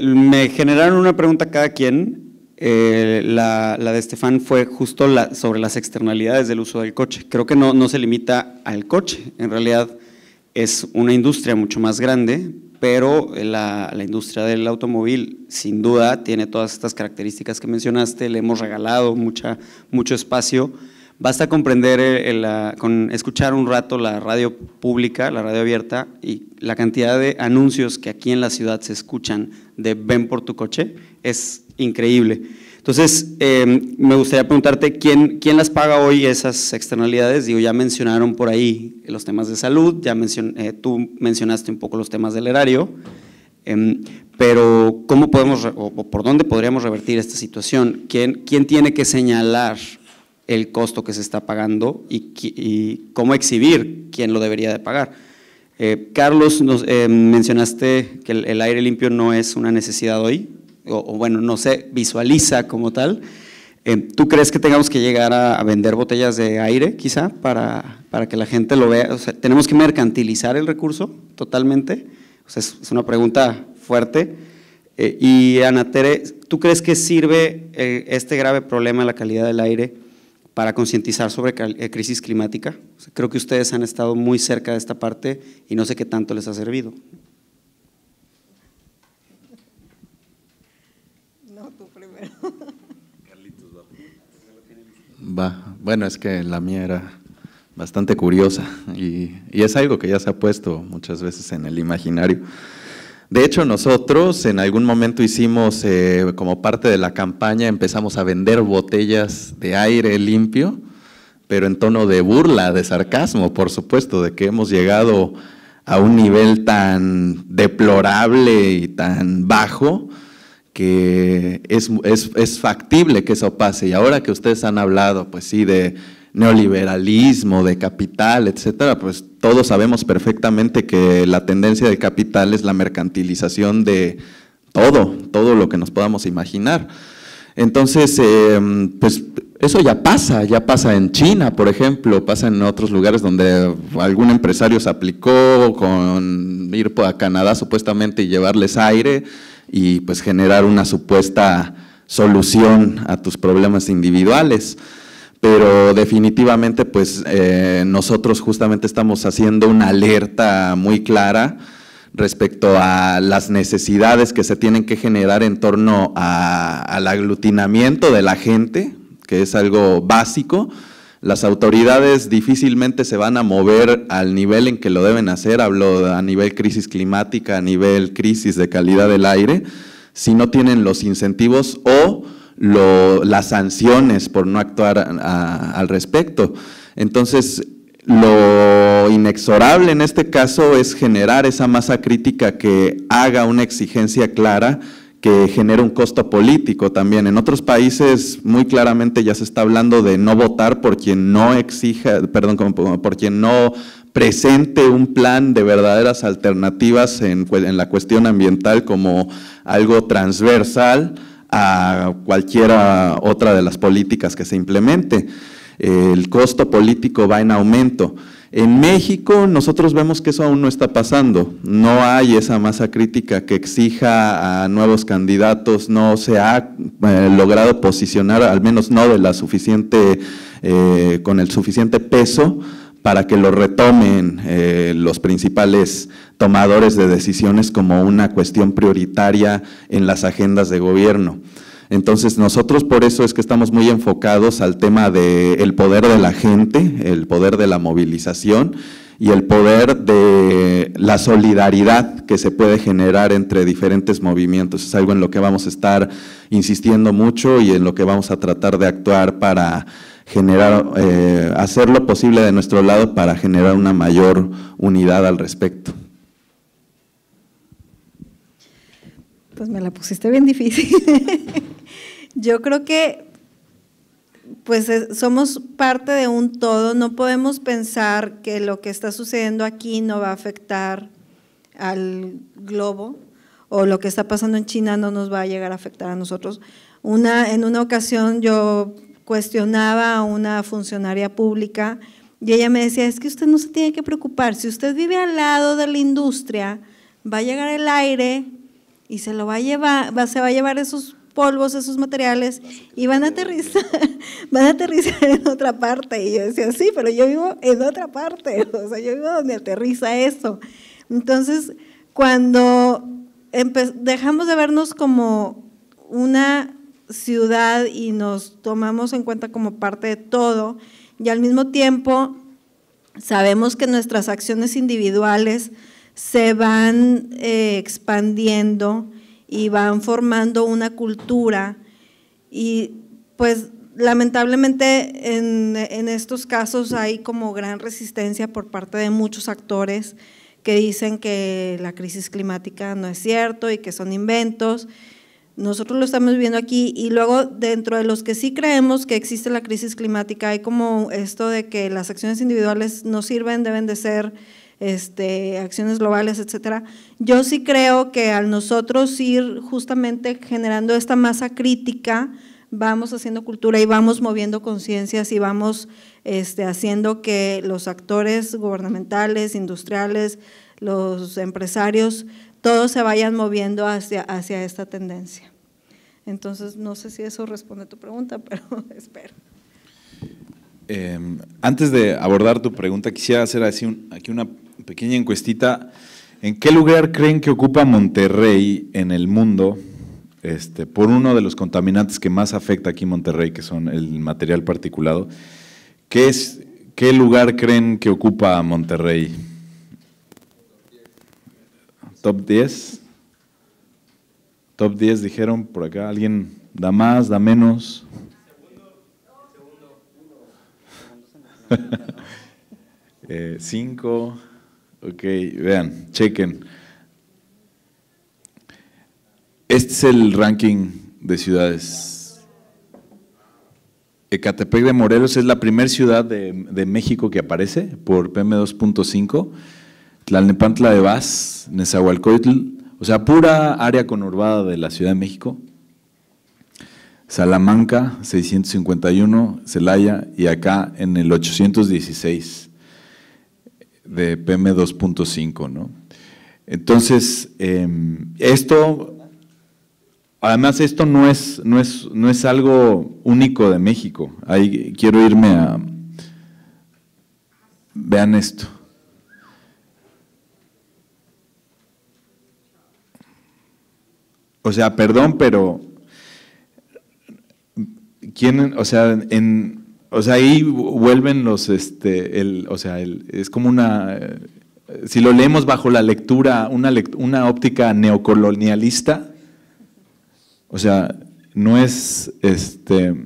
me generaron una pregunta cada quien eh, la, de Estefan fue justo la, sobre las externalidades del uso del coche. Creo que no, se limita al coche, en realidad es una industria mucho más grande, pero la, la, industria del automóvil sin duda tiene todas estas características que mencionaste, le hemos regalado mucha, mucho espacio Basta comprender, eh, con escuchar un rato la radio pública, la radio abierta, y la cantidad de anuncios que aquí en la ciudad se escuchan de ven por tu coche es increíble. Entonces, em, me gustaría preguntarte, ¿quién, ¿quién las paga hoy esas externalidades? Digo, ya mencionaron por ahí los temas de salud, ya eh, tú mencionaste un poco los temas del erario, em, pero ¿cómo podemos, o, por dónde podríamos revertir esta situación? ¿Quién, quién tiene que señalar el costo que se está pagando y, cómo exhibir quién lo debería de pagar. Eh, Carlos, eh, mencionaste que el, aire limpio no es una necesidad hoy, o, bueno, no se visualiza como tal. Eh, ¿Tú crees que tengamos que llegar a, vender botellas de aire, quizá, para, para que la gente lo vea? ¿Tenemos que mercantilizar el recurso totalmente? es, una pregunta fuerte. y Ana Tere, ¿tú crees que sirve este grave problema de la calidad del aire? para concientizar sobre eh, crisis climática. Creo que ustedes han estado muy cerca de esta parte y no sé qué tanto les ha servido. No, tú primero. Carlitos, va. Bueno, es que la mía era bastante curiosa y es algo que ya se ha puesto muchas veces en el imaginario. De hecho, nosotros en algún momento hicimos, eh, como parte de la campaña, empezamos a vender botellas de aire limpio, pero en tono de burla, de sarcasmo, por supuesto, de que hemos llegado a un nivel tan deplorable y tan bajo que es, es, factible que eso pase. Y ahora que ustedes han hablado, pues sí, de neoliberalismo, de capital, etcétera, pues todos sabemos perfectamente que la tendencia de capital es la mercantilización de todo, todo lo que nos podamos imaginar. Entonces, em, pues eso ya pasa, ya pasa en China, por ejemplo, pasa en otros lugares donde algún empresario se aplicó con ir a Canadá supuestamente y llevarles aire y pues generar una supuesta solución a tus problemas individuales pero definitivamente pues eh, nosotros justamente estamos haciendo una alerta muy clara respecto a las necesidades que se tienen que generar en torno al aglutinamiento de la gente, que es algo básico. Las autoridades difícilmente se van a mover al nivel en que lo deben hacer, hablo a nivel crisis climática, a nivel crisis de calidad del aire, si no tienen los incentivos o las sanciones por no actuar al respecto. Entonces, lo inexorable en este caso es generar esa masa crítica que haga una exigencia clara que genere un costo político también. En otros países muy claramente ya se está hablando de no votar por quien no exija, perdón, por quien no presente un plan de verdaderas alternativas en la cuestión ambiental como algo transversal a cualquiera otra de las políticas que se implemente. El costo político va en aumento. En México nosotros vemos que eso aún no está pasando, no hay esa masa crítica que exija a nuevos candidatos, no se ha eh, logrado posicionar, al menos no de la suficiente, eh, con el suficiente peso para que lo retomen eh, los principales tomadores de decisiones como una cuestión prioritaria en las agendas de gobierno. Entonces nosotros por eso es que estamos muy enfocados al tema del poder de la gente, el poder de la movilización y el poder de la solidaridad que se puede generar entre diferentes movimientos. Es algo en lo que vamos a estar insistiendo mucho y en lo que vamos a tratar de actuar para generar, eh, hacer lo posible de nuestro lado para generar una mayor unidad al respecto. Pues me la pusiste bien difícil. Yo creo que pues somos parte de un todo, no podemos pensar que lo que está sucediendo aquí no va a afectar al globo o lo que está pasando en China no nos va a llegar a afectar a nosotros. Una, en una ocasión yo cuestionaba a una funcionaria pública y ella me decía, es que usted no se tiene que preocupar, si usted vive al lado de la industria, va a llegar el aire y se lo va a llevar, se va a llevar esos polvos, esos materiales y van a aterrizar, van a aterrizar en otra parte. Y yo decía, sí, pero yo vivo en otra parte, o sea, yo vivo donde aterriza eso. Entonces, cuando dejamos de vernos como una ciudad y nos tomamos en cuenta como parte de todo, y al mismo tiempo sabemos que nuestras acciones individuales se van eh, expandiendo y van formando una cultura y pues lamentablemente en, en, estos casos hay como gran resistencia por parte de muchos actores que dicen que la crisis climática no es cierto y que son inventos. Nosotros lo estamos viendo aquí y luego dentro de los que sí creemos que existe la crisis climática hay como esto de que las acciones individuales no sirven, deben de ser este, acciones globales, etcétera. Yo sí creo que al nosotros ir justamente generando esta masa crítica, vamos haciendo cultura y vamos moviendo conciencias y vamos este, haciendo que los actores gubernamentales, industriales, los empresarios, todos se vayan moviendo hacia, hacia esta tendencia. Entonces, no sé si eso responde a tu pregunta, pero espero. Em, antes de abordar tu pregunta, quisiera hacer así aquí una pequeña encuestita. ¿En qué lugar creen que ocupa Monterrey en el mundo este, por uno de los contaminantes que más afecta aquí Monterrey, que son el material particulado? ¿Qué, es, qué lugar creen que ocupa Monterrey? ¿Top 10? ¿Top 10 dijeron por acá? ¿Alguien da más, da menos? Segundo, segundo, eh, cinco. Ok, vean, chequen. Este es el ranking de ciudades. Ecatepec de Morelos es la primera ciudad de, México que aparece por PM2.5. Tlalnepantla de Vaz, Nezahualcóyotl, o sea, pura área conurbada de la Ciudad de México. Salamanca, 651, Celaya, y acá en el 816 de PM2.5, ¿no? Entonces, em, esto, además esto no es, no, es, no es algo único de México. Ahí quiero irme a, vean esto. O sea, perdón, pero ¿quién, o sea, en, o sea, ahí vuelven los, este, el, o sea, el, es como una, eh, si lo leemos bajo la lectura, una, una óptica neocolonialista, o sea, no es, este,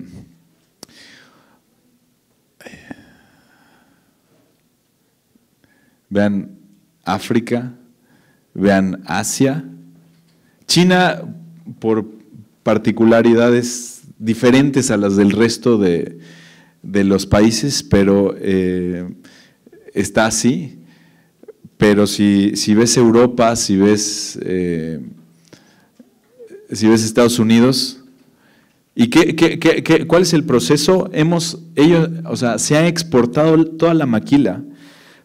vean África, vean Asia, China por particularidades diferentes a las del resto de, de los países, pero eh, está así. Pero si, si, ves Europa, si ves, eh, si ves Estados Unidos, ¿y qué, cuál es el proceso? Hemos, ellos, o sea, se ha exportado toda la maquila,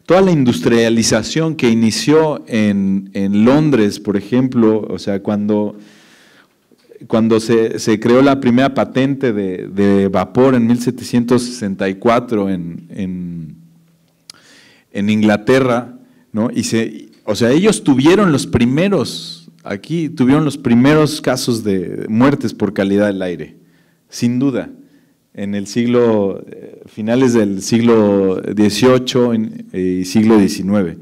toda la industrialización que inició en, en Londres, por ejemplo, o sea, cuando cuando se, se, creó la primera patente de, vapor en 1764 en, en, en Inglaterra, ¿no? Y se, o sea, ellos tuvieron los primeros, aquí tuvieron los primeros casos de muertes por calidad del aire, sin duda. En el siglo, eh, finales del siglo XVIII eh, y siglo XIX.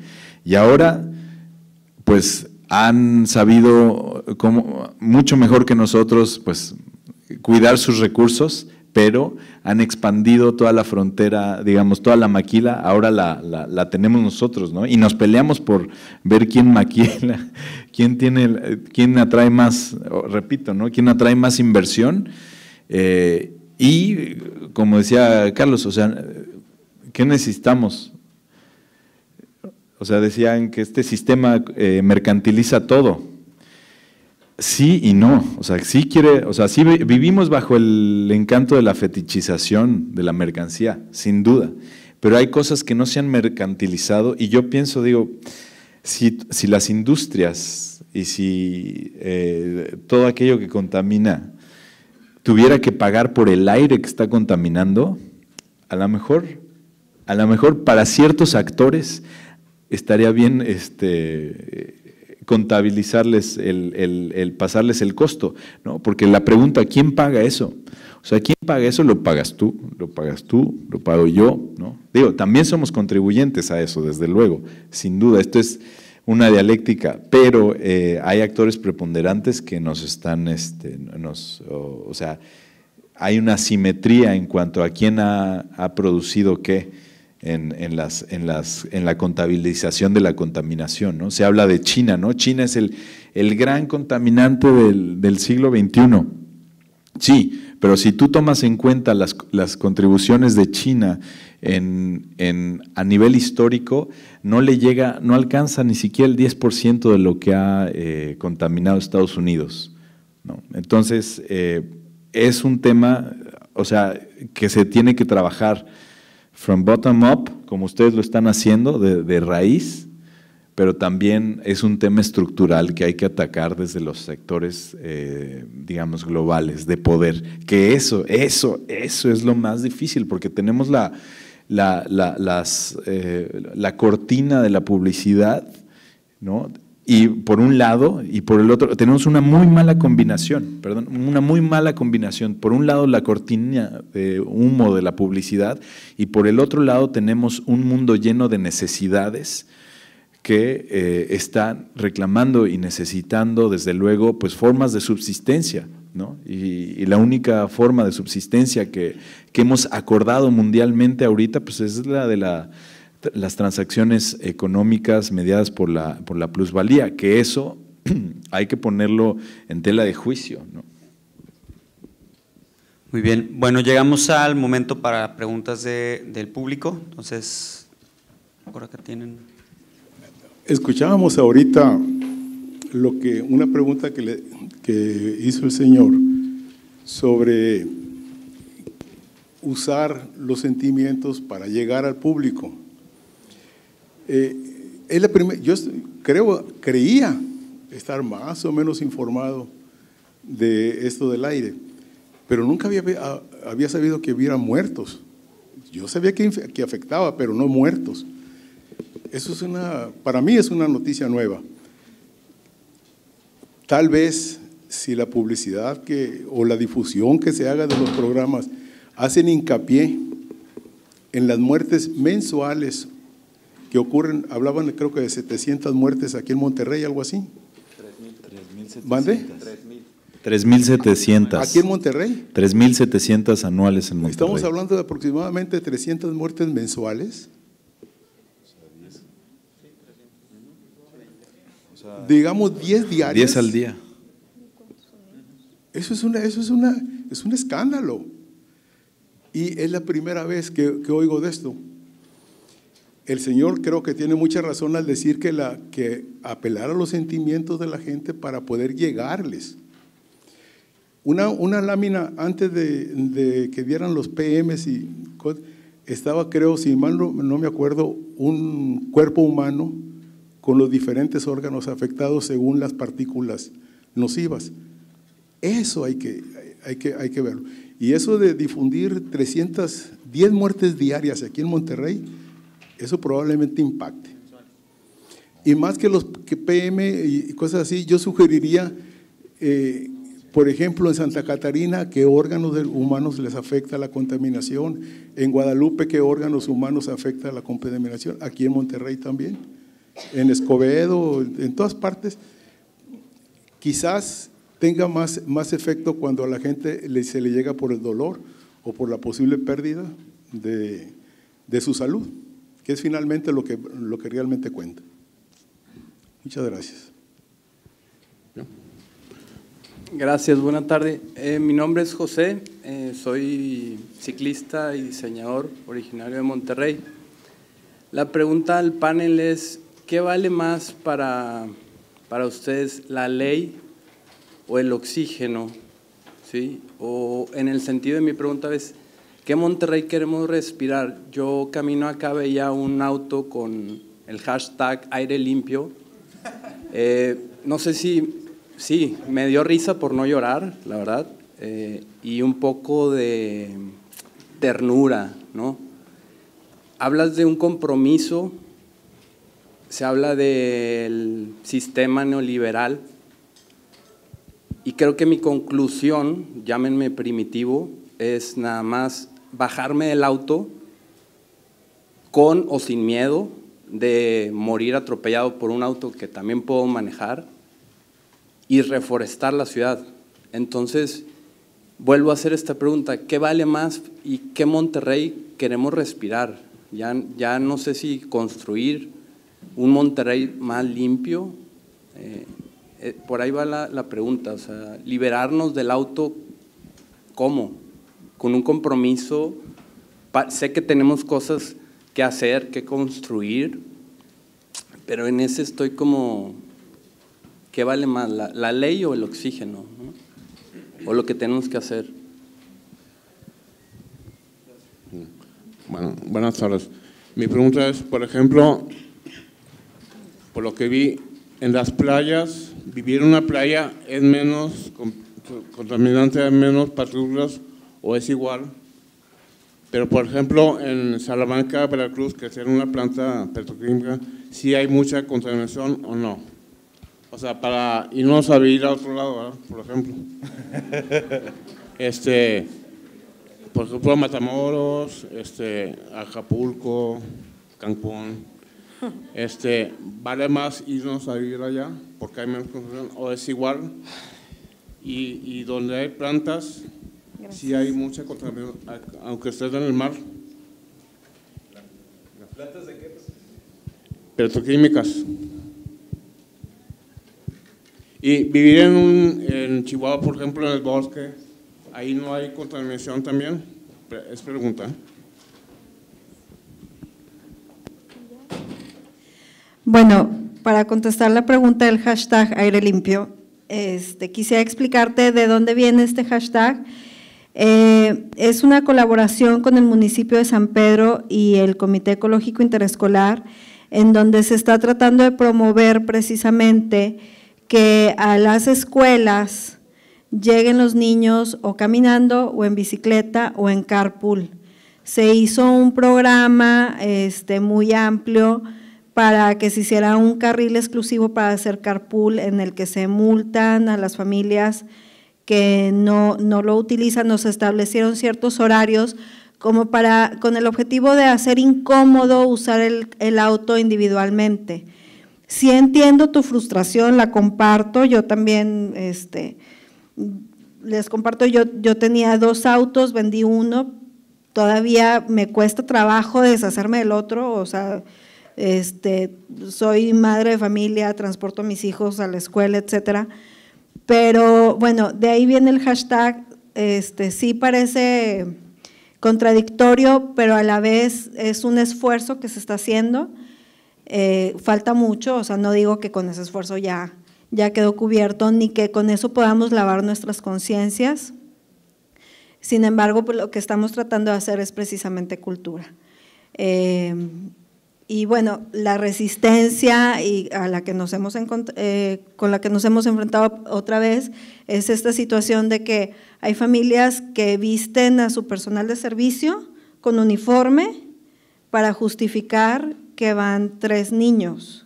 Y ahora, pues han sabido mucho mejor que nosotros pues, cuidar sus recursos, pero han expandido toda la frontera, digamos, toda la maquila, ahora la, la, tenemos nosotros, ¿no? Y nos peleamos por ver quién maquila, quién, tiene, quién atrae más, repito, ¿no? Quién atrae más inversión. Eh, y, como decía Carlos, o sea, ¿qué necesitamos? O sea, decían que este sistema eh, mercantiliza todo. Sí y no. O sea, sí quiere, o sea, sí vivimos bajo el encanto de la fetichización de la mercancía, sin duda. Pero hay cosas que no se han mercantilizado y yo pienso, digo, si, las industrias y si eh, todo aquello que contamina tuviera que pagar por el aire que está contaminando, a lo mejor, a lo mejor para ciertos actores estaría bien este, contabilizarles, el, el, el, pasarles el costo, ¿no? Porque la pregunta, ¿quién paga eso? O sea, ¿quién paga eso? Lo pagas tú, lo pagas tú, lo pago yo, ¿no? Digo, también somos contribuyentes a eso, desde luego, sin duda. Esto es una dialéctica, pero eh, hay actores preponderantes que nos están, este, o, sea, hay una simetría en cuanto a quién ha, ha producido qué en, en, las, en, las, en la contabilización de la contaminación. ¿no? Se habla de China, ¿no? China es el, el gran contaminante del, siglo XXI. Sí, pero si tú tomas en cuenta las, las contribuciones de China en, en, a nivel histórico, no le llega, no alcanza ni siquiera el 10% de lo que ha eh, contaminado Estados Unidos. ¿no? Entonces, eh, es un tema, o sea, que se tiene que trabajar from bottom up, como ustedes lo están haciendo, de, raíz, pero también es un tema estructural que hay que atacar desde los sectores, eh, digamos, globales de poder. Que eso, eso, eso es lo más difícil, porque tenemos la, las, eh, la cortina de la publicidad, ¿no? y por un lado y por el otro tenemos una muy mala combinación, perdón, una muy mala combinación. Por un lado la cortina de humo de la publicidad y por el otro lado tenemos un mundo lleno de necesidades que eh, están reclamando y necesitando desde luego pues formas de subsistencia. ¿no? Y, y, la única forma de subsistencia que, que hemos acordado mundialmente ahorita pues es la de la las transacciones económicas mediadas por la, por la plusvalía, que eso hay que ponerlo en tela de juicio. Muy bien, bueno, llegamos al momento para preguntas de, del público, entonces, ahora que tienen. Escuchábamos ahorita lo que una pregunta que, le, que hizo el señor sobre usar los sentimientos para llegar al público. Eh, yo creo, creía estar más o menos informado de esto del aire, pero nunca había, había sabido que hubiera muertos. Yo sabía que, afectaba, pero no muertos. Eso es una, para mí es una noticia nueva. Tal vez si la publicidad que, o la difusión que se haga de los programas hacen hincapié en las muertes mensuales que ocurren, hablaban creo que de 700 muertes aquí en Monterrey, algo así. 3.700. ¿Mande? 3.700. ¿Aquí en Monterrey? 3.700 anuales en Monterrey. Estamos hablando de aproximadamente 300 muertes mensuales. digamos 10 diarias. 10 al día. Eso es, una, eso es, una, es un escándalo. Y es la primera vez que oigo de esto el Señor creo que tiene mucha razón al decir que, la, que apelar a los sentimientos de la gente para poder llegarles. Una, lámina antes de, que dieran los PMs y estaba, creo, si mal no, me acuerdo, un cuerpo humano con los diferentes órganos afectados según las partículas nocivas. Eso hay que, hay que, hay que verlo. Y eso de difundir 310 muertes diarias aquí en Monterrey, eso probablemente impacte. Y más que los que PM y cosas así, yo sugeriría, eh, por ejemplo, en Santa Catarina, qué órganos humanos les afecta la contaminación, en Guadalupe, qué órganos humanos afecta la contaminación, aquí en Monterrey también, en Escobedo, en todas partes. Quizás tenga más, más efecto cuando a la gente se le llega por el dolor o por la posible pérdida de, de su salud que es finalmente lo que, lo que realmente cuenta. Muchas gracias. Gracias, buena tarde. Eh, mi nombre es José, eh, soy ciclista y diseñador originario de Monterrey. La pregunta al panel es, ¿qué vale más para, para ustedes, la ley o el oxígeno? ¿Sí? O en el sentido de mi pregunta es, Monterrey queremos respirar? Yo camino acá veía un auto con el hashtag aire limpio. Eh, no sé si, sí, me dio risa por no llorar, la verdad, eh, y un poco de ternura, ¿no? Hablas de un compromiso, se habla del sistema neoliberal, y creo que mi conclusión, llámenme primitivo, es nada más bajarme del auto con o sin miedo de morir atropellado por un auto que también puedo manejar y reforestar la ciudad. Entonces, vuelvo a hacer esta pregunta, ¿qué vale más y qué Monterrey queremos respirar? Ya, ya no sé si construir un Monterrey más limpio, eh, eh, por ahí va la, la pregunta, o sea, liberarnos del auto, ¿cómo? con un compromiso. Sé que tenemos cosas que hacer, que construir, pero en ese estoy como, ¿qué vale más, la, ley o el oxígeno? O lo que tenemos que hacer. Bueno, buenas tardes. Mi pregunta es, por ejemplo, por lo que vi en las playas, vivir en una playa es menos contaminante, hay menos partículas o es igual. Pero, por ejemplo, en Salamanca, Veracruz, que es una planta petroquímica, si hay mucha contaminación o no. O sea, para irnos a vivir a otro lado, por ejemplo. este, por ejemplo, Matamoros, este, Acapulco, Cancún. Este, ¿Vale más irnos a vivir allá porque hay menos contaminación o es igual? Y, y donde hay plantas, si hay mucha contaminación, aunque estés en el mar. ¿Plantas de qué? Petroquímicas. Y vivir en, un, Chihuahua, por ejemplo, en el bosque, ahí no hay contaminación también. Es pregunta. Bueno, para contestar la pregunta del hashtag aire limpio, este, quisiera explicarte de dónde viene este hashtag eh, es una colaboración con el municipio de San Pedro y el Comité Ecológico Interescolar, en donde se está tratando de promover precisamente que a las escuelas lleguen los niños o caminando o en bicicleta o en carpool. Se hizo un programa este, muy amplio para que se hiciera un carril exclusivo para hacer carpool en el que se multan a las familias que no, lo utilizan, nos establecieron ciertos horarios como para, con el objetivo de hacer incómodo usar el, auto individualmente. sí entiendo tu frustración, la comparto, yo también, este, les comparto, yo, yo tenía dos autos, vendí uno, todavía me cuesta trabajo deshacerme del otro, o sea, este, soy madre de familia, transporto a mis hijos a la escuela, etcétera. Pero bueno, de ahí viene el hashtag, este, sí parece contradictorio, pero a la vez es un esfuerzo que se está haciendo. Eh, falta mucho, o sea, no digo que con ese esfuerzo ya, ya quedó cubierto, ni que con eso podamos lavar nuestras conciencias. Sin embargo, pues, lo que estamos tratando de hacer es precisamente cultura. Eh, y bueno, la resistencia y a la que nos hemos eh, con la que nos hemos enfrentado otra vez es esta situación de que hay familias que visten a su personal de servicio con uniforme para justificar que van tres niños,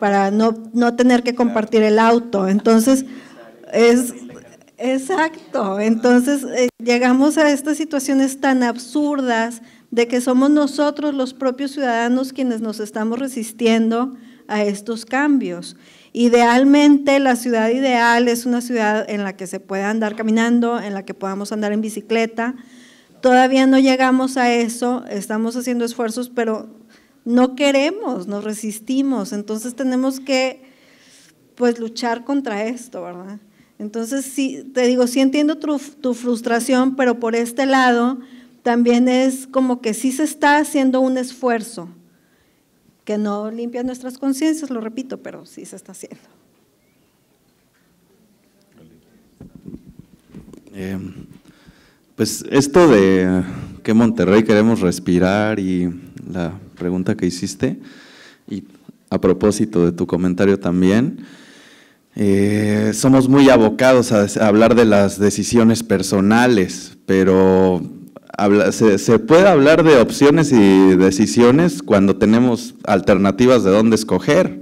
para no, tener que compartir el auto. Entonces, es, Exacto, entonces eh, llegamos a estas situaciones tan absurdas, de que somos nosotros los propios ciudadanos quienes nos estamos resistiendo a estos cambios. Idealmente la ciudad ideal es una ciudad en la que se pueda andar caminando, en la que podamos andar en bicicleta. Todavía no llegamos a eso, estamos haciendo esfuerzos, pero no queremos, nos resistimos. Entonces tenemos que pues luchar contra esto, ¿verdad? Entonces sí, te digo, sí entiendo tu frustración, pero por este lado también es como que sí se está haciendo un esfuerzo que no limpia nuestras conciencias, lo repito, pero sí se está haciendo. Eh, pues esto de que Monterrey queremos respirar y la pregunta que hiciste, y a propósito de tu comentario también, eh, somos muy abocados a hablar de las decisiones personales, pero se, puede hablar de opciones y decisiones cuando tenemos alternativas de dónde escoger.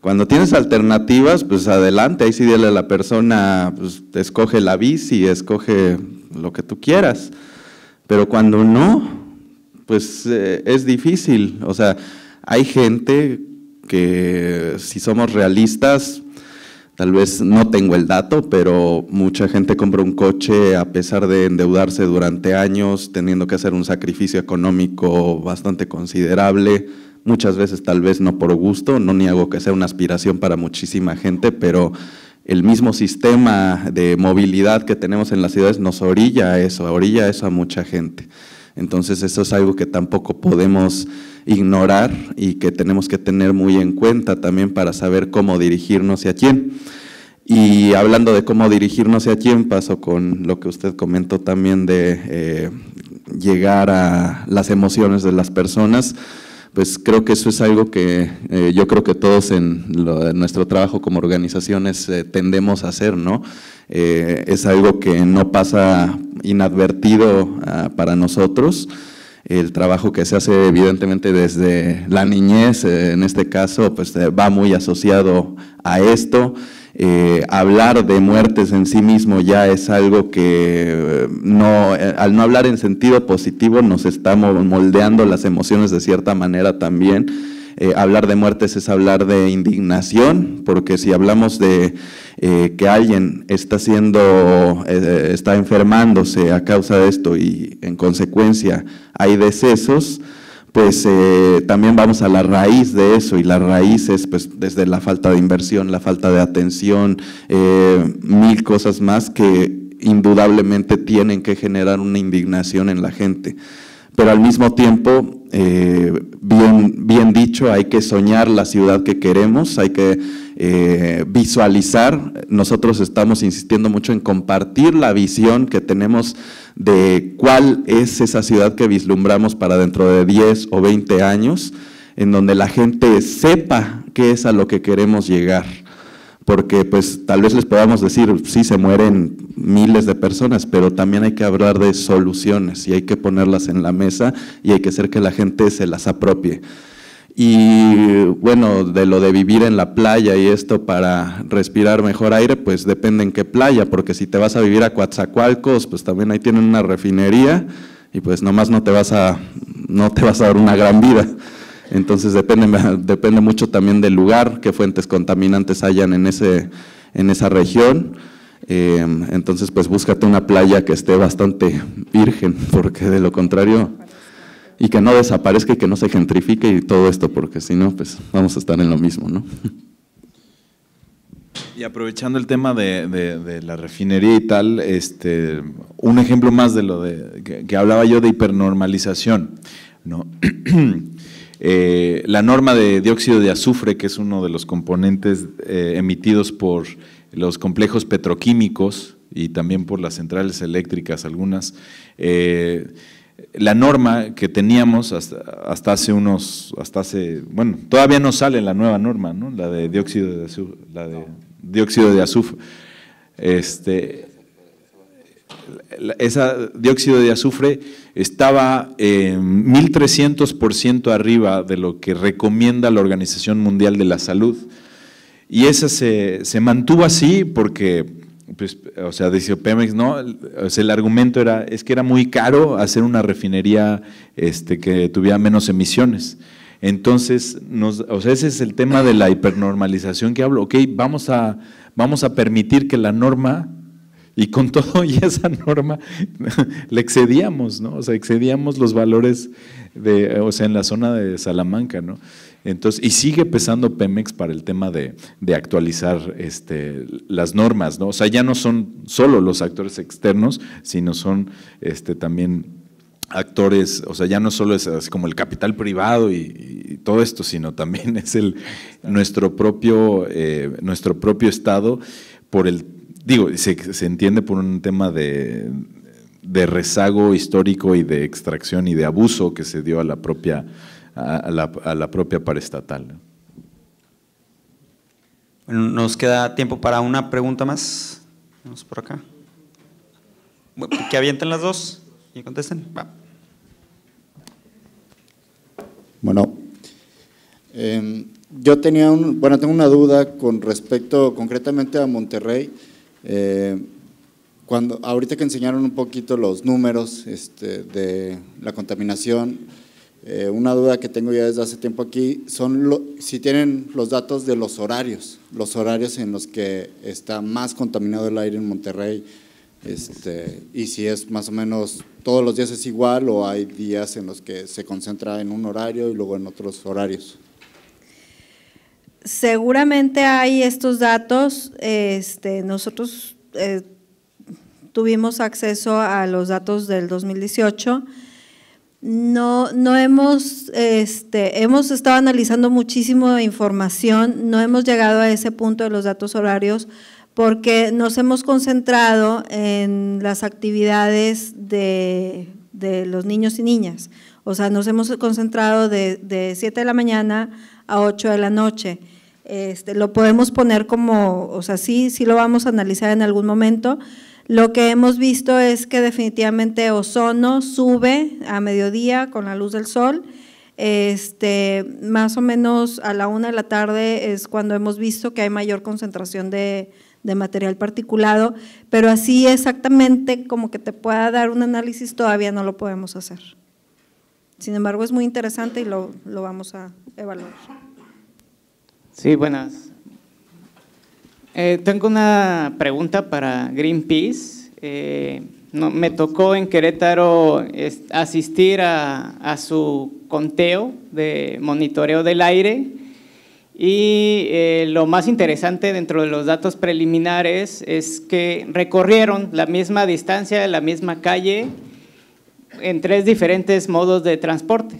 Cuando tienes alternativas, pues adelante, ahí sí dile a la persona, pues escoge la bici, escoge lo que tú quieras. Pero cuando no, pues eh, es difícil. O sea, hay gente que si somos realistas, Tal vez no tengo el dato, pero mucha gente compra un coche a pesar de endeudarse durante años, teniendo que hacer un sacrificio económico bastante considerable. Muchas veces tal vez no por gusto, no niego que sea una aspiración para muchísima gente, pero el mismo sistema de movilidad que tenemos en las ciudades nos orilla a eso, orilla a eso a mucha gente. Entonces eso es algo que tampoco podemos ignorar y que tenemos que tener muy en cuenta también para saber cómo dirigirnos y a quién. Y hablando de cómo dirigirnos y a quién, paso con lo que usted comentó también de eh, llegar a las emociones de las personas pues creo que eso es algo que eh, yo creo que todos en, nuestro trabajo como organizaciones eh, tendemos a hacer, ¿no? es algo que no pasa inadvertido ah, para nosotros el trabajo que se hace evidentemente desde la niñez, eh, en este caso, pues eh, va muy asociado a esto. Eh, hablar de muertes en sí mismo ya es algo que no, al no hablar en sentido positivo nos estamos moldeando las emociones de cierta manera también eh, hablar de muertes es hablar de indignación, porque si hablamos de eh, que alguien está siendo, eh, está enfermándose a causa de esto y en consecuencia hay decesos, pues también vamos a la raíz de eso y la raíz es pues, desde la falta de inversión, la falta de atención, mil cosas más que indudablemente tienen que generar una indignación en la gente pero al mismo tiempo, eh, bien, dicho, hay que soñar la ciudad que queremos, hay que eh, visualizar. Nosotros estamos insistiendo mucho en compartir la visión que tenemos de cuál es esa ciudad que vislumbramos para dentro de 10 o 20 años, en donde la gente sepa qué es a lo que queremos llegar porque pues tal vez les podamos decir, sí, se mueren miles de personas, pero también hay que hablar de soluciones y hay que ponerlas en la mesa y hay que hacer que la gente se las apropie. Y bueno, de lo de vivir en la playa y esto para respirar mejor aire, pues depende en qué playa, porque si te vas a vivir a Coatzacoalcos, pues también ahí tienen una refinería y pues nomás no te vas a, no te vas a dar una gran vida. Entonces depende, depende mucho también del lugar, qué fuentes contaminantes hayan en, ese, en esa región. Eh, entonces, pues búscate una playa que esté bastante virgen, porque de lo contrario, y que no desaparezca y que no se gentrifique y todo esto, porque si no, pues vamos a estar en lo mismo, ¿no? Y aprovechando el tema de, la refinería y tal, este, un ejemplo más de lo de, que, que hablaba yo de hipernormalización, ¿no? Eh, la norma de dióxido de azufre, que es uno de los componentes eh, emitidos por los complejos petroquímicos y también por las centrales eléctricas algunas, eh, la norma que teníamos hasta, hace unos, hasta hace, bueno, todavía no sale la nueva norma, ¿no? La de dióxido de azufre, dióxido de azufre. Este, esa dióxido de azufre estaba eh, por 1.300% arriba de lo que recomienda la Organización Mundial de la Salud. Y esa se, mantuvo así porque, pues, o sea, decía Pemex, ¿no? el argumento era, es que era muy caro hacer una refinería este, que tuviera menos emisiones. Entonces, nos, o sea, ese es el tema de la hipernormalización que hablo. Ok, vamos a, vamos a permitir que la norma y con todo y esa norma le excedíamos, ¿no? O sea, excedíamos los valores de, o sea, en la zona de Salamanca, ¿no? Entonces, y sigue pesando Pemex para el tema de, actualizar este, las normas, ¿no? O sea, ya no son solo los actores externos, sino son este, también actores, o sea, ya no solo es como el capital privado y, todo esto, sino también es el nuestro propio, eh, nuestro propio Estado por el digo, se, entiende por un tema de, rezago histórico y de extracción y de abuso que se dio a la propia, a, la, propia paraestatal. nos queda tiempo para una pregunta más. Vamos por acá. Que avienten las dos y contesten. Bueno, em, yo tenía un, bueno, tengo una duda con respecto concretamente a Monterrey. Eh, cuando, ahorita que enseñaron un poquito los números este, de la contaminación, eh, una duda que tengo ya desde hace tiempo aquí son si tienen los datos de los horarios, los horarios en los que está más contaminado el aire en Monterrey, este, y si es más o menos todos los días es igual o hay días en los que se concentra en un horario y luego en otros horarios seguramente hay estos datos. Este, nosotros eh, tuvimos acceso a los datos del 2018. No, no este, hemos, estado analizando muchísimo información, no hemos llegado a ese punto de los datos horarios porque nos hemos concentrado en las actividades de los niños y niñas. O sea, nos hemos concentrado de, 7 de la mañana a 8 de la noche. Este, lo podemos poner como, o sea, sí, sí lo vamos a analizar en algún momento. Lo que hemos visto es que definitivamente ozono sube a mediodía con la luz del sol. Este, más o menos a la una de la tarde es cuando hemos visto que hay mayor concentración de material particulado, pero así exactamente como que te pueda dar un análisis todavía no lo podemos hacer. Sin embargo, es muy interesante y lo, vamos a evaluar. Sí, buenas. Eh, tengo una pregunta para Greenpeace. Eh, no, me tocó en Querétaro asistir a, su conteo de monitoreo del aire y eh, lo más interesante dentro de los datos preliminares es que recorrieron la misma distancia, la misma calle, en tres diferentes modos de transporte,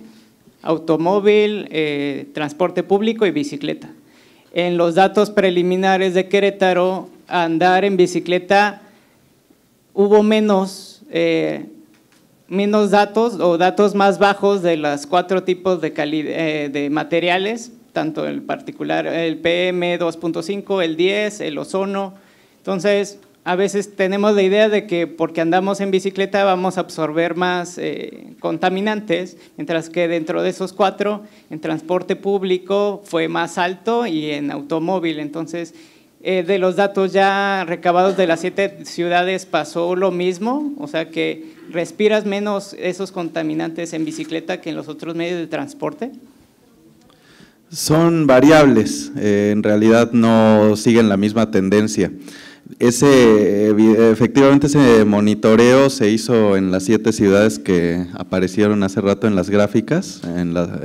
automóvil, eh, transporte público y bicicleta. En los datos preliminares de Querétaro, andar en bicicleta hubo menos, eh, menos datos o datos más bajos de los cuatro tipos de, eh, de materiales, tanto el particular, el PM 2.5, el 10, el ozono. Entonces, a veces tenemos la idea de que porque andamos en bicicleta vamos a absorber más eh, contaminantes, mientras que dentro de esos cuatro, en transporte público fue más alto y en automóvil. Entonces, eh, de los datos ya recabados de las siete ciudades pasó lo mismo, o sea que respiras menos esos contaminantes en bicicleta que en los otros medios de transporte. Son variables, eh, en realidad no siguen la misma tendencia. Ese, efectivamente ese monitoreo se hizo en las siete ciudades que aparecieron hace rato en las gráficas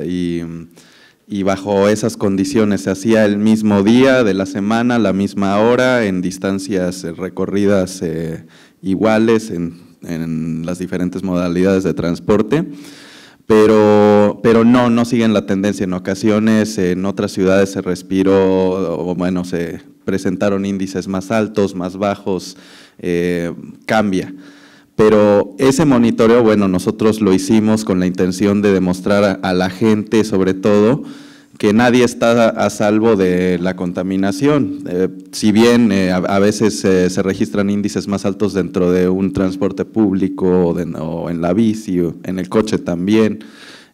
y, bajo esas condiciones se hacía el mismo día de la semana, la misma hora, en distancias eh, recorridas eh, iguales en, las diferentes modalidades de transporte pero, pero no, no siguen la tendencia. En ocasiones en otras ciudades se respiró, o bueno, se presentaron índices más altos, más bajos, eh, cambia. Pero ese monitoreo, bueno, nosotros lo hicimos con la intención de demostrar a la gente, sobre todo, que nadie está a salvo de la contaminación. Eh, si bien eh, a, veces eh, se registran índices más altos dentro de un transporte público o, en la bici, o en el coche también,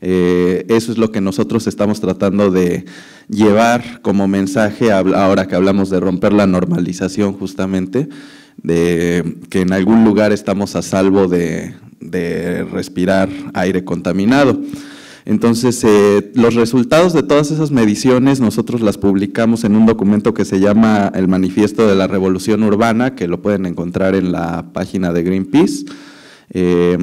eso es lo que nosotros estamos tratando de llevar como mensaje ahora que hablamos de romper la normalización justamente, de que en algún lugar estamos a salvo de respirar aire contaminado. Entonces, eh, los resultados de todas esas mediciones nosotros las publicamos en un documento que se llama el Manifiesto de la Revolución Urbana, que lo pueden encontrar en la página de Greenpeace. Eh,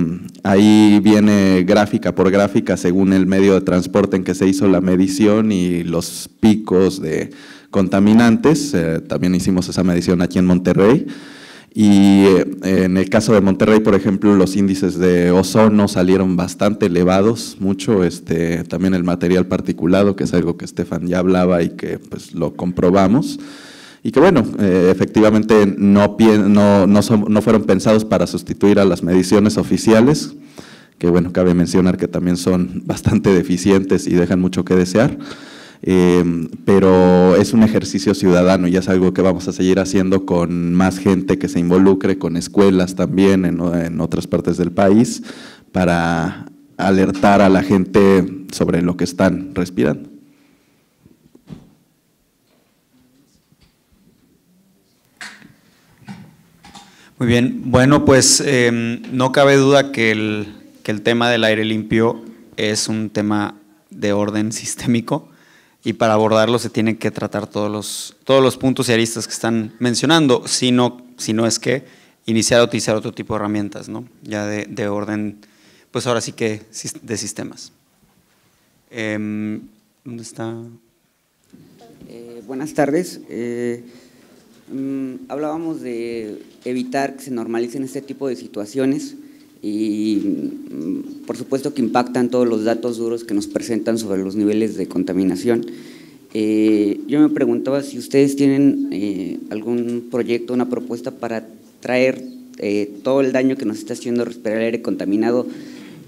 ahí viene gráfica por gráfica según el medio de transporte en que se hizo la medición y los picos de contaminantes. Eh, también hicimos esa medición aquí en Monterrey. Y eh, en el caso de Monterrey, por ejemplo, los índices de ozono salieron bastante elevados, mucho, este, también el material particulado, que es algo que Estefan ya hablaba y que pues, lo comprobamos. Y que bueno, eh, efectivamente no, no fueron pensados para sustituir a las mediciones oficiales, que bueno, cabe mencionar que también son bastante deficientes y dejan mucho que desear. Eh, pero es un ejercicio ciudadano y es algo que vamos a seguir haciendo con más gente que se involucre, con escuelas también en, otras partes del país, para alertar a la gente sobre lo que están respirando. Muy bien, bueno, pues em, no cabe duda que que el tema del aire limpio es un tema de orden sistémico y para abordarlo se tienen que tratar todos los, todos los puntos y aristas que están mencionando, si no, si no es que iniciar a utilizar otro tipo de herramientas, ¿no? ya de, orden, pues ahora sí que de sistemas. Em, ¿Dónde está? Eh, buenas tardes. Eh, mm, hablábamos de evitar que se normalicen este tipo de situaciones y mm, por supuesto que impactan todos los datos duros que nos presentan sobre los niveles de contaminación. Eh, yo me preguntaba si ustedes tienen eh, algún proyecto, una propuesta para traer eh, todo el daño que nos está haciendo respirar el aire contaminado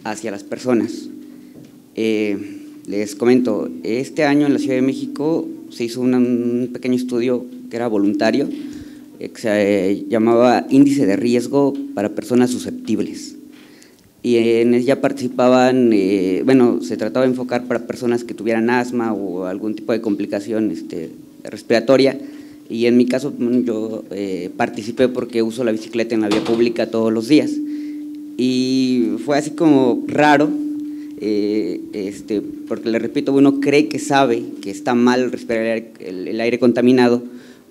hacia las personas. les comento, este año en la Ciudad de México se hizo un pequeño estudio que era voluntario, que se llamaba Índice de Riesgo para Personas Susceptibles y en ella participaban, eh, bueno, se trataba de enfocar para personas que tuvieran asma o algún tipo de complicación este, respiratoria. Y en mi caso yo eh, participé porque uso la bicicleta en la vía pública todos los días. Y fue así como raro, eh, este, porque le repito, uno cree que sabe que está mal respirar el aire, contaminado,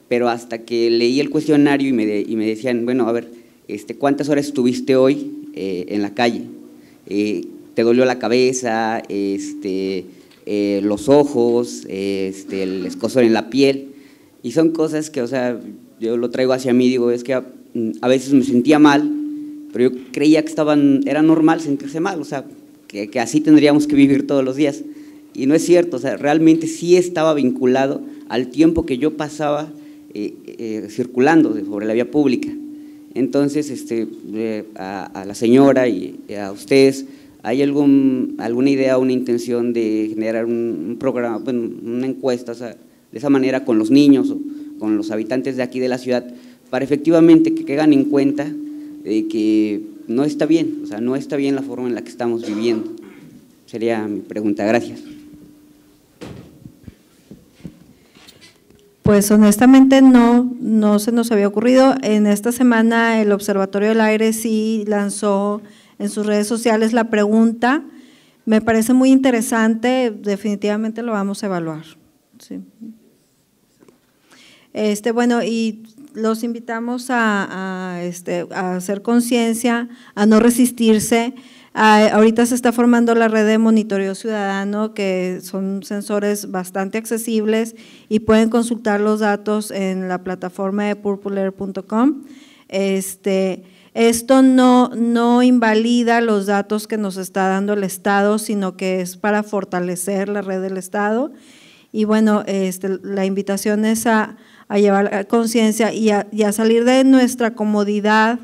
pero hasta que leí el cuestionario y me, y me decían, bueno, a ver, este, ¿cuántas horas estuviste hoy eh, en la calle. Eh, te dolió la cabeza, este, eh, los ojos, este, el escozor en la piel. Y son cosas que, o sea, yo lo traigo hacia mí, digo, es que a, veces me sentía mal, pero yo creía que estaban, era normal sentirse mal, o sea, que, así tendríamos que vivir todos los días. Y no es cierto, o sea, realmente sí estaba vinculado al tiempo que yo pasaba circulando sobre la vía pública. Entonces, este, eh, a, la señora y eh, a ustedes, ¿hay algún, alguna idea, o una intención de generar un, programa, una encuesta de esa manera con los niños o con los habitantes de aquí de la ciudad para efectivamente que quedan en cuenta de que no está bien, o sea, no está bien la forma en la que estamos viviendo? Sería mi pregunta. Gracias. pues honestamente no, no se nos había ocurrido. En esta semana el Observatorio del Aire sí lanzó en sus redes sociales la pregunta. Me parece muy interesante, definitivamente lo vamos a evaluar. Este, bueno, y los invitamos a este, hacer conciencia, a no resistirse. Ah, ahorita se está formando la red de monitoreo ciudadano, que son sensores bastante accesibles y pueden consultar los datos en la plataforma de purpuler.com. Este, esto no, no invalida los datos que nos está dando el Estado, sino que es para fortalecer la red del Estado. Y bueno, este, la invitación es a, a llevar conciencia y a, y a salir de nuestra comodidad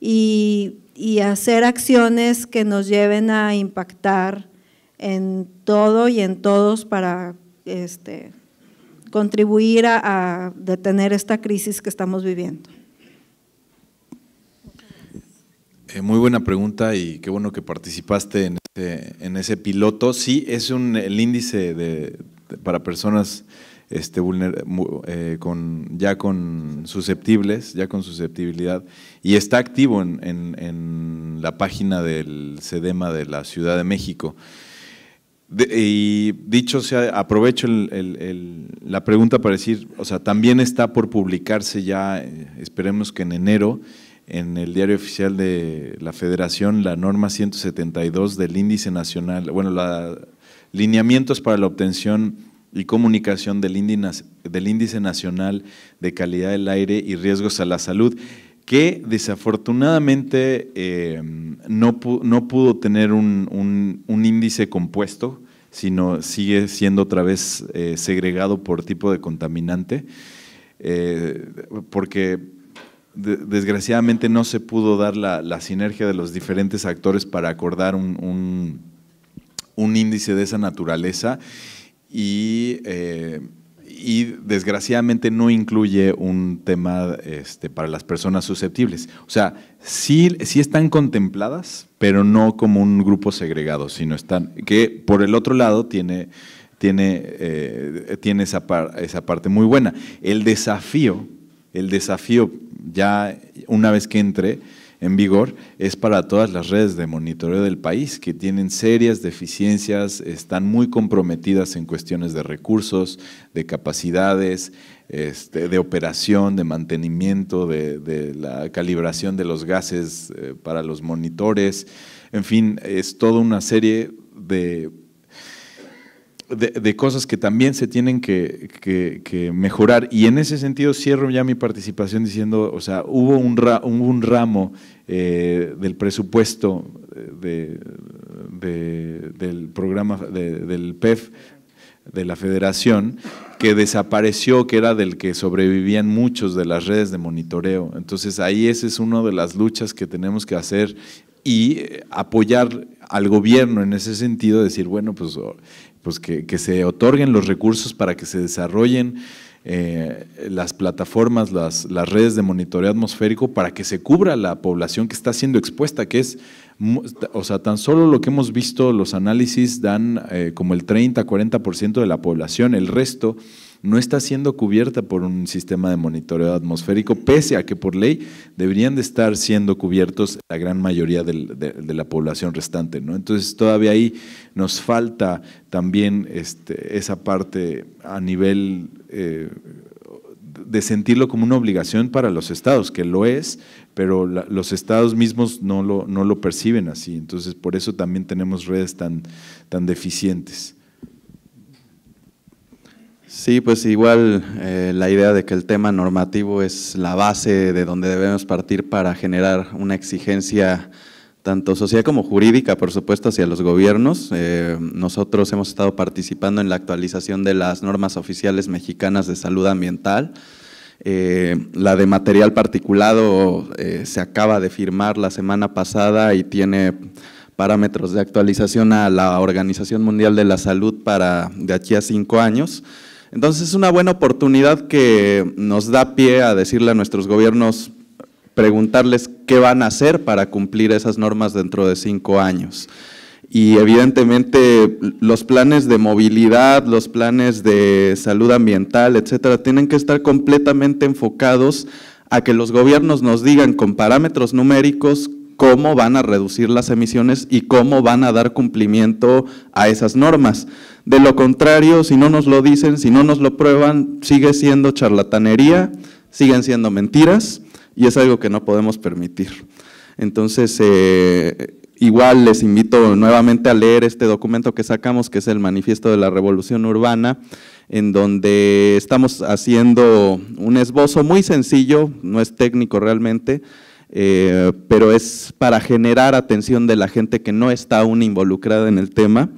y y hacer acciones que nos lleven a impactar en todo y en todos para este, contribuir a, detener esta crisis que estamos viviendo. Eh, muy buena pregunta y qué bueno que participaste en ese, piloto. Sí, es un, el índice de para personas este, eh, con, ya con susceptibles, ya con susceptibilidad, y está activo en, en, la página del CEDEMA de la Ciudad de México. y dicho sea, aprovecho la pregunta para decir, o sea, también está por publicarse ya, eh, esperemos que en enero, en el diario oficial de la Federación, la norma 172 del Índice Nacional, bueno, la, lineamientos para la obtención y comunicación del Índice Nacional de Calidad del Aire y Riesgos a la Salud, que desafortunadamente em, no, no, pudo tener un, índice compuesto, sino sigue siendo otra vez eh, segregado por tipo de contaminante, eh, porque desgraciadamente no se pudo dar la, sinergia de los diferentes actores para acordar un índice de esa naturaleza y, eh, y desgraciadamente no incluye un tema este, para las personas susceptibles. O sea, sí, están contempladas, pero no como un grupo segregado, sino están, que por el otro lado tiene, tiene, eh, tiene esa, esa parte muy buena. El desafío, el desafío ya una vez que entre, en vigor es para todas las redes de monitoreo del país, que tienen serias deficiencias, están muy comprometidas en cuestiones de recursos, de capacidades, este, de operación, de mantenimiento, de, de, la calibración de los gases eh, para los monitores. En fin, es toda una serie de de, cosas que también se tienen que, mejorar. Y en ese sentido cierro ya mi participación diciendo, o sea, hubo un, un, ramo eh, del presupuesto eh, del programa del PEF de la federación que desapareció, que era del que sobrevivían muchos de las redes de monitoreo. Entonces ahí esa es una de las luchas que tenemos que hacer y eh, apoyar al gobierno en ese sentido, decir, bueno, pues pues que, se otorguen los recursos para que se desarrollen eh, las plataformas, las, redes de monitoreo atmosférico para que se cubra la población que está siendo expuesta, que es, o sea, tan solo lo que hemos visto, los análisis dan eh, como el 30, 40% de la población, el resto no está siendo cubierta por un sistema de monitoreo atmosférico, pese a que por ley deberían de estar siendo cubiertos la gran mayoría de, la población restante. ¿no? Entonces todavía ahí nos falta también este, esa parte a nivel eh, de sentirlo como una obligación para los estados, que lo es, pero los estados mismos no lo, perciben así. Entonces por eso también tenemos redes tan deficientes. Sí, pues igual eh, la idea de que el tema normativo es la base de donde debemos partir para generar una exigencia tanto social como jurídica, por supuesto, hacia los gobiernos. Eh, nosotros hemos estado participando en la actualización de las normas oficiales mexicanas de salud ambiental. Eh, la de material particulado se acaba de firmar la semana pasada y tiene parámetros de actualización a la Organización Mundial de la Salud para de aquí a cinco años. Entonces es una buena oportunidad que nos da pie a decirle a nuestros gobiernos, preguntarles qué van a hacer para cumplir esas normas dentro de cinco años. Y evidentemente los planes de movilidad, los planes de salud ambiental, etcétera, tienen que estar completamente enfocados a que los gobiernos nos digan con parámetros numéricos cómo van a reducir las emisiones y cómo van a dar cumplimiento a esas normas. De lo contrario, si no nos lo dicen, si no nos lo prueban, sigue siendo charlatanería, siguen siendo mentiras y es algo que no podemos permitir. Entonces, eh, igual les invito nuevamente a leer este documento que sacamos, que es el Manifiesto de la Revolución Urbana, en donde estamos haciendo un esbozo muy sencillo, no es técnico realmente, eh, pero es para generar atención de la gente que no está aún involucrada en el tema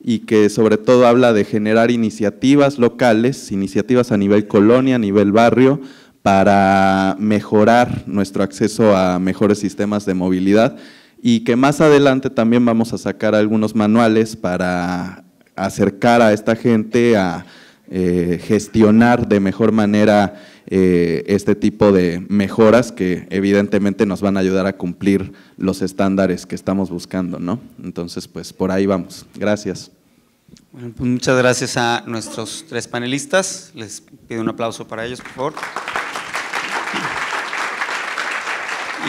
y que sobre todo habla de generar iniciativas locales, iniciativas a nivel colonia, a nivel barrio, para mejorar nuestro acceso a mejores sistemas de movilidad y que más adelante también vamos a sacar algunos manuales para acercar a esta gente a eh, gestionar de mejor manera eh, este tipo de mejoras que evidentemente nos van a ayudar a cumplir los estándares que estamos buscando, ¿no? Entonces, pues por ahí vamos. Gracias. Pues, muchas gracias a nuestros tres panelistas. Les pido un aplauso para ellos, por favor.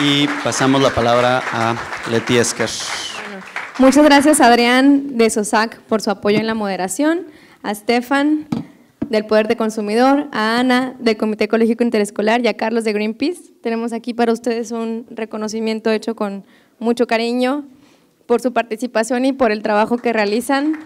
Y pasamos la palabra a Leti Esker. Muchas gracias, Adrián de SOSAC, por su apoyo en la moderación, a Stefan, del Poder de Consumidor, a Ana del Comité Ecológico Interescolar y a Carlos de Greenpeace. Tenemos aquí para ustedes un reconocimiento hecho con mucho cariño por su participación y por el trabajo que realizan.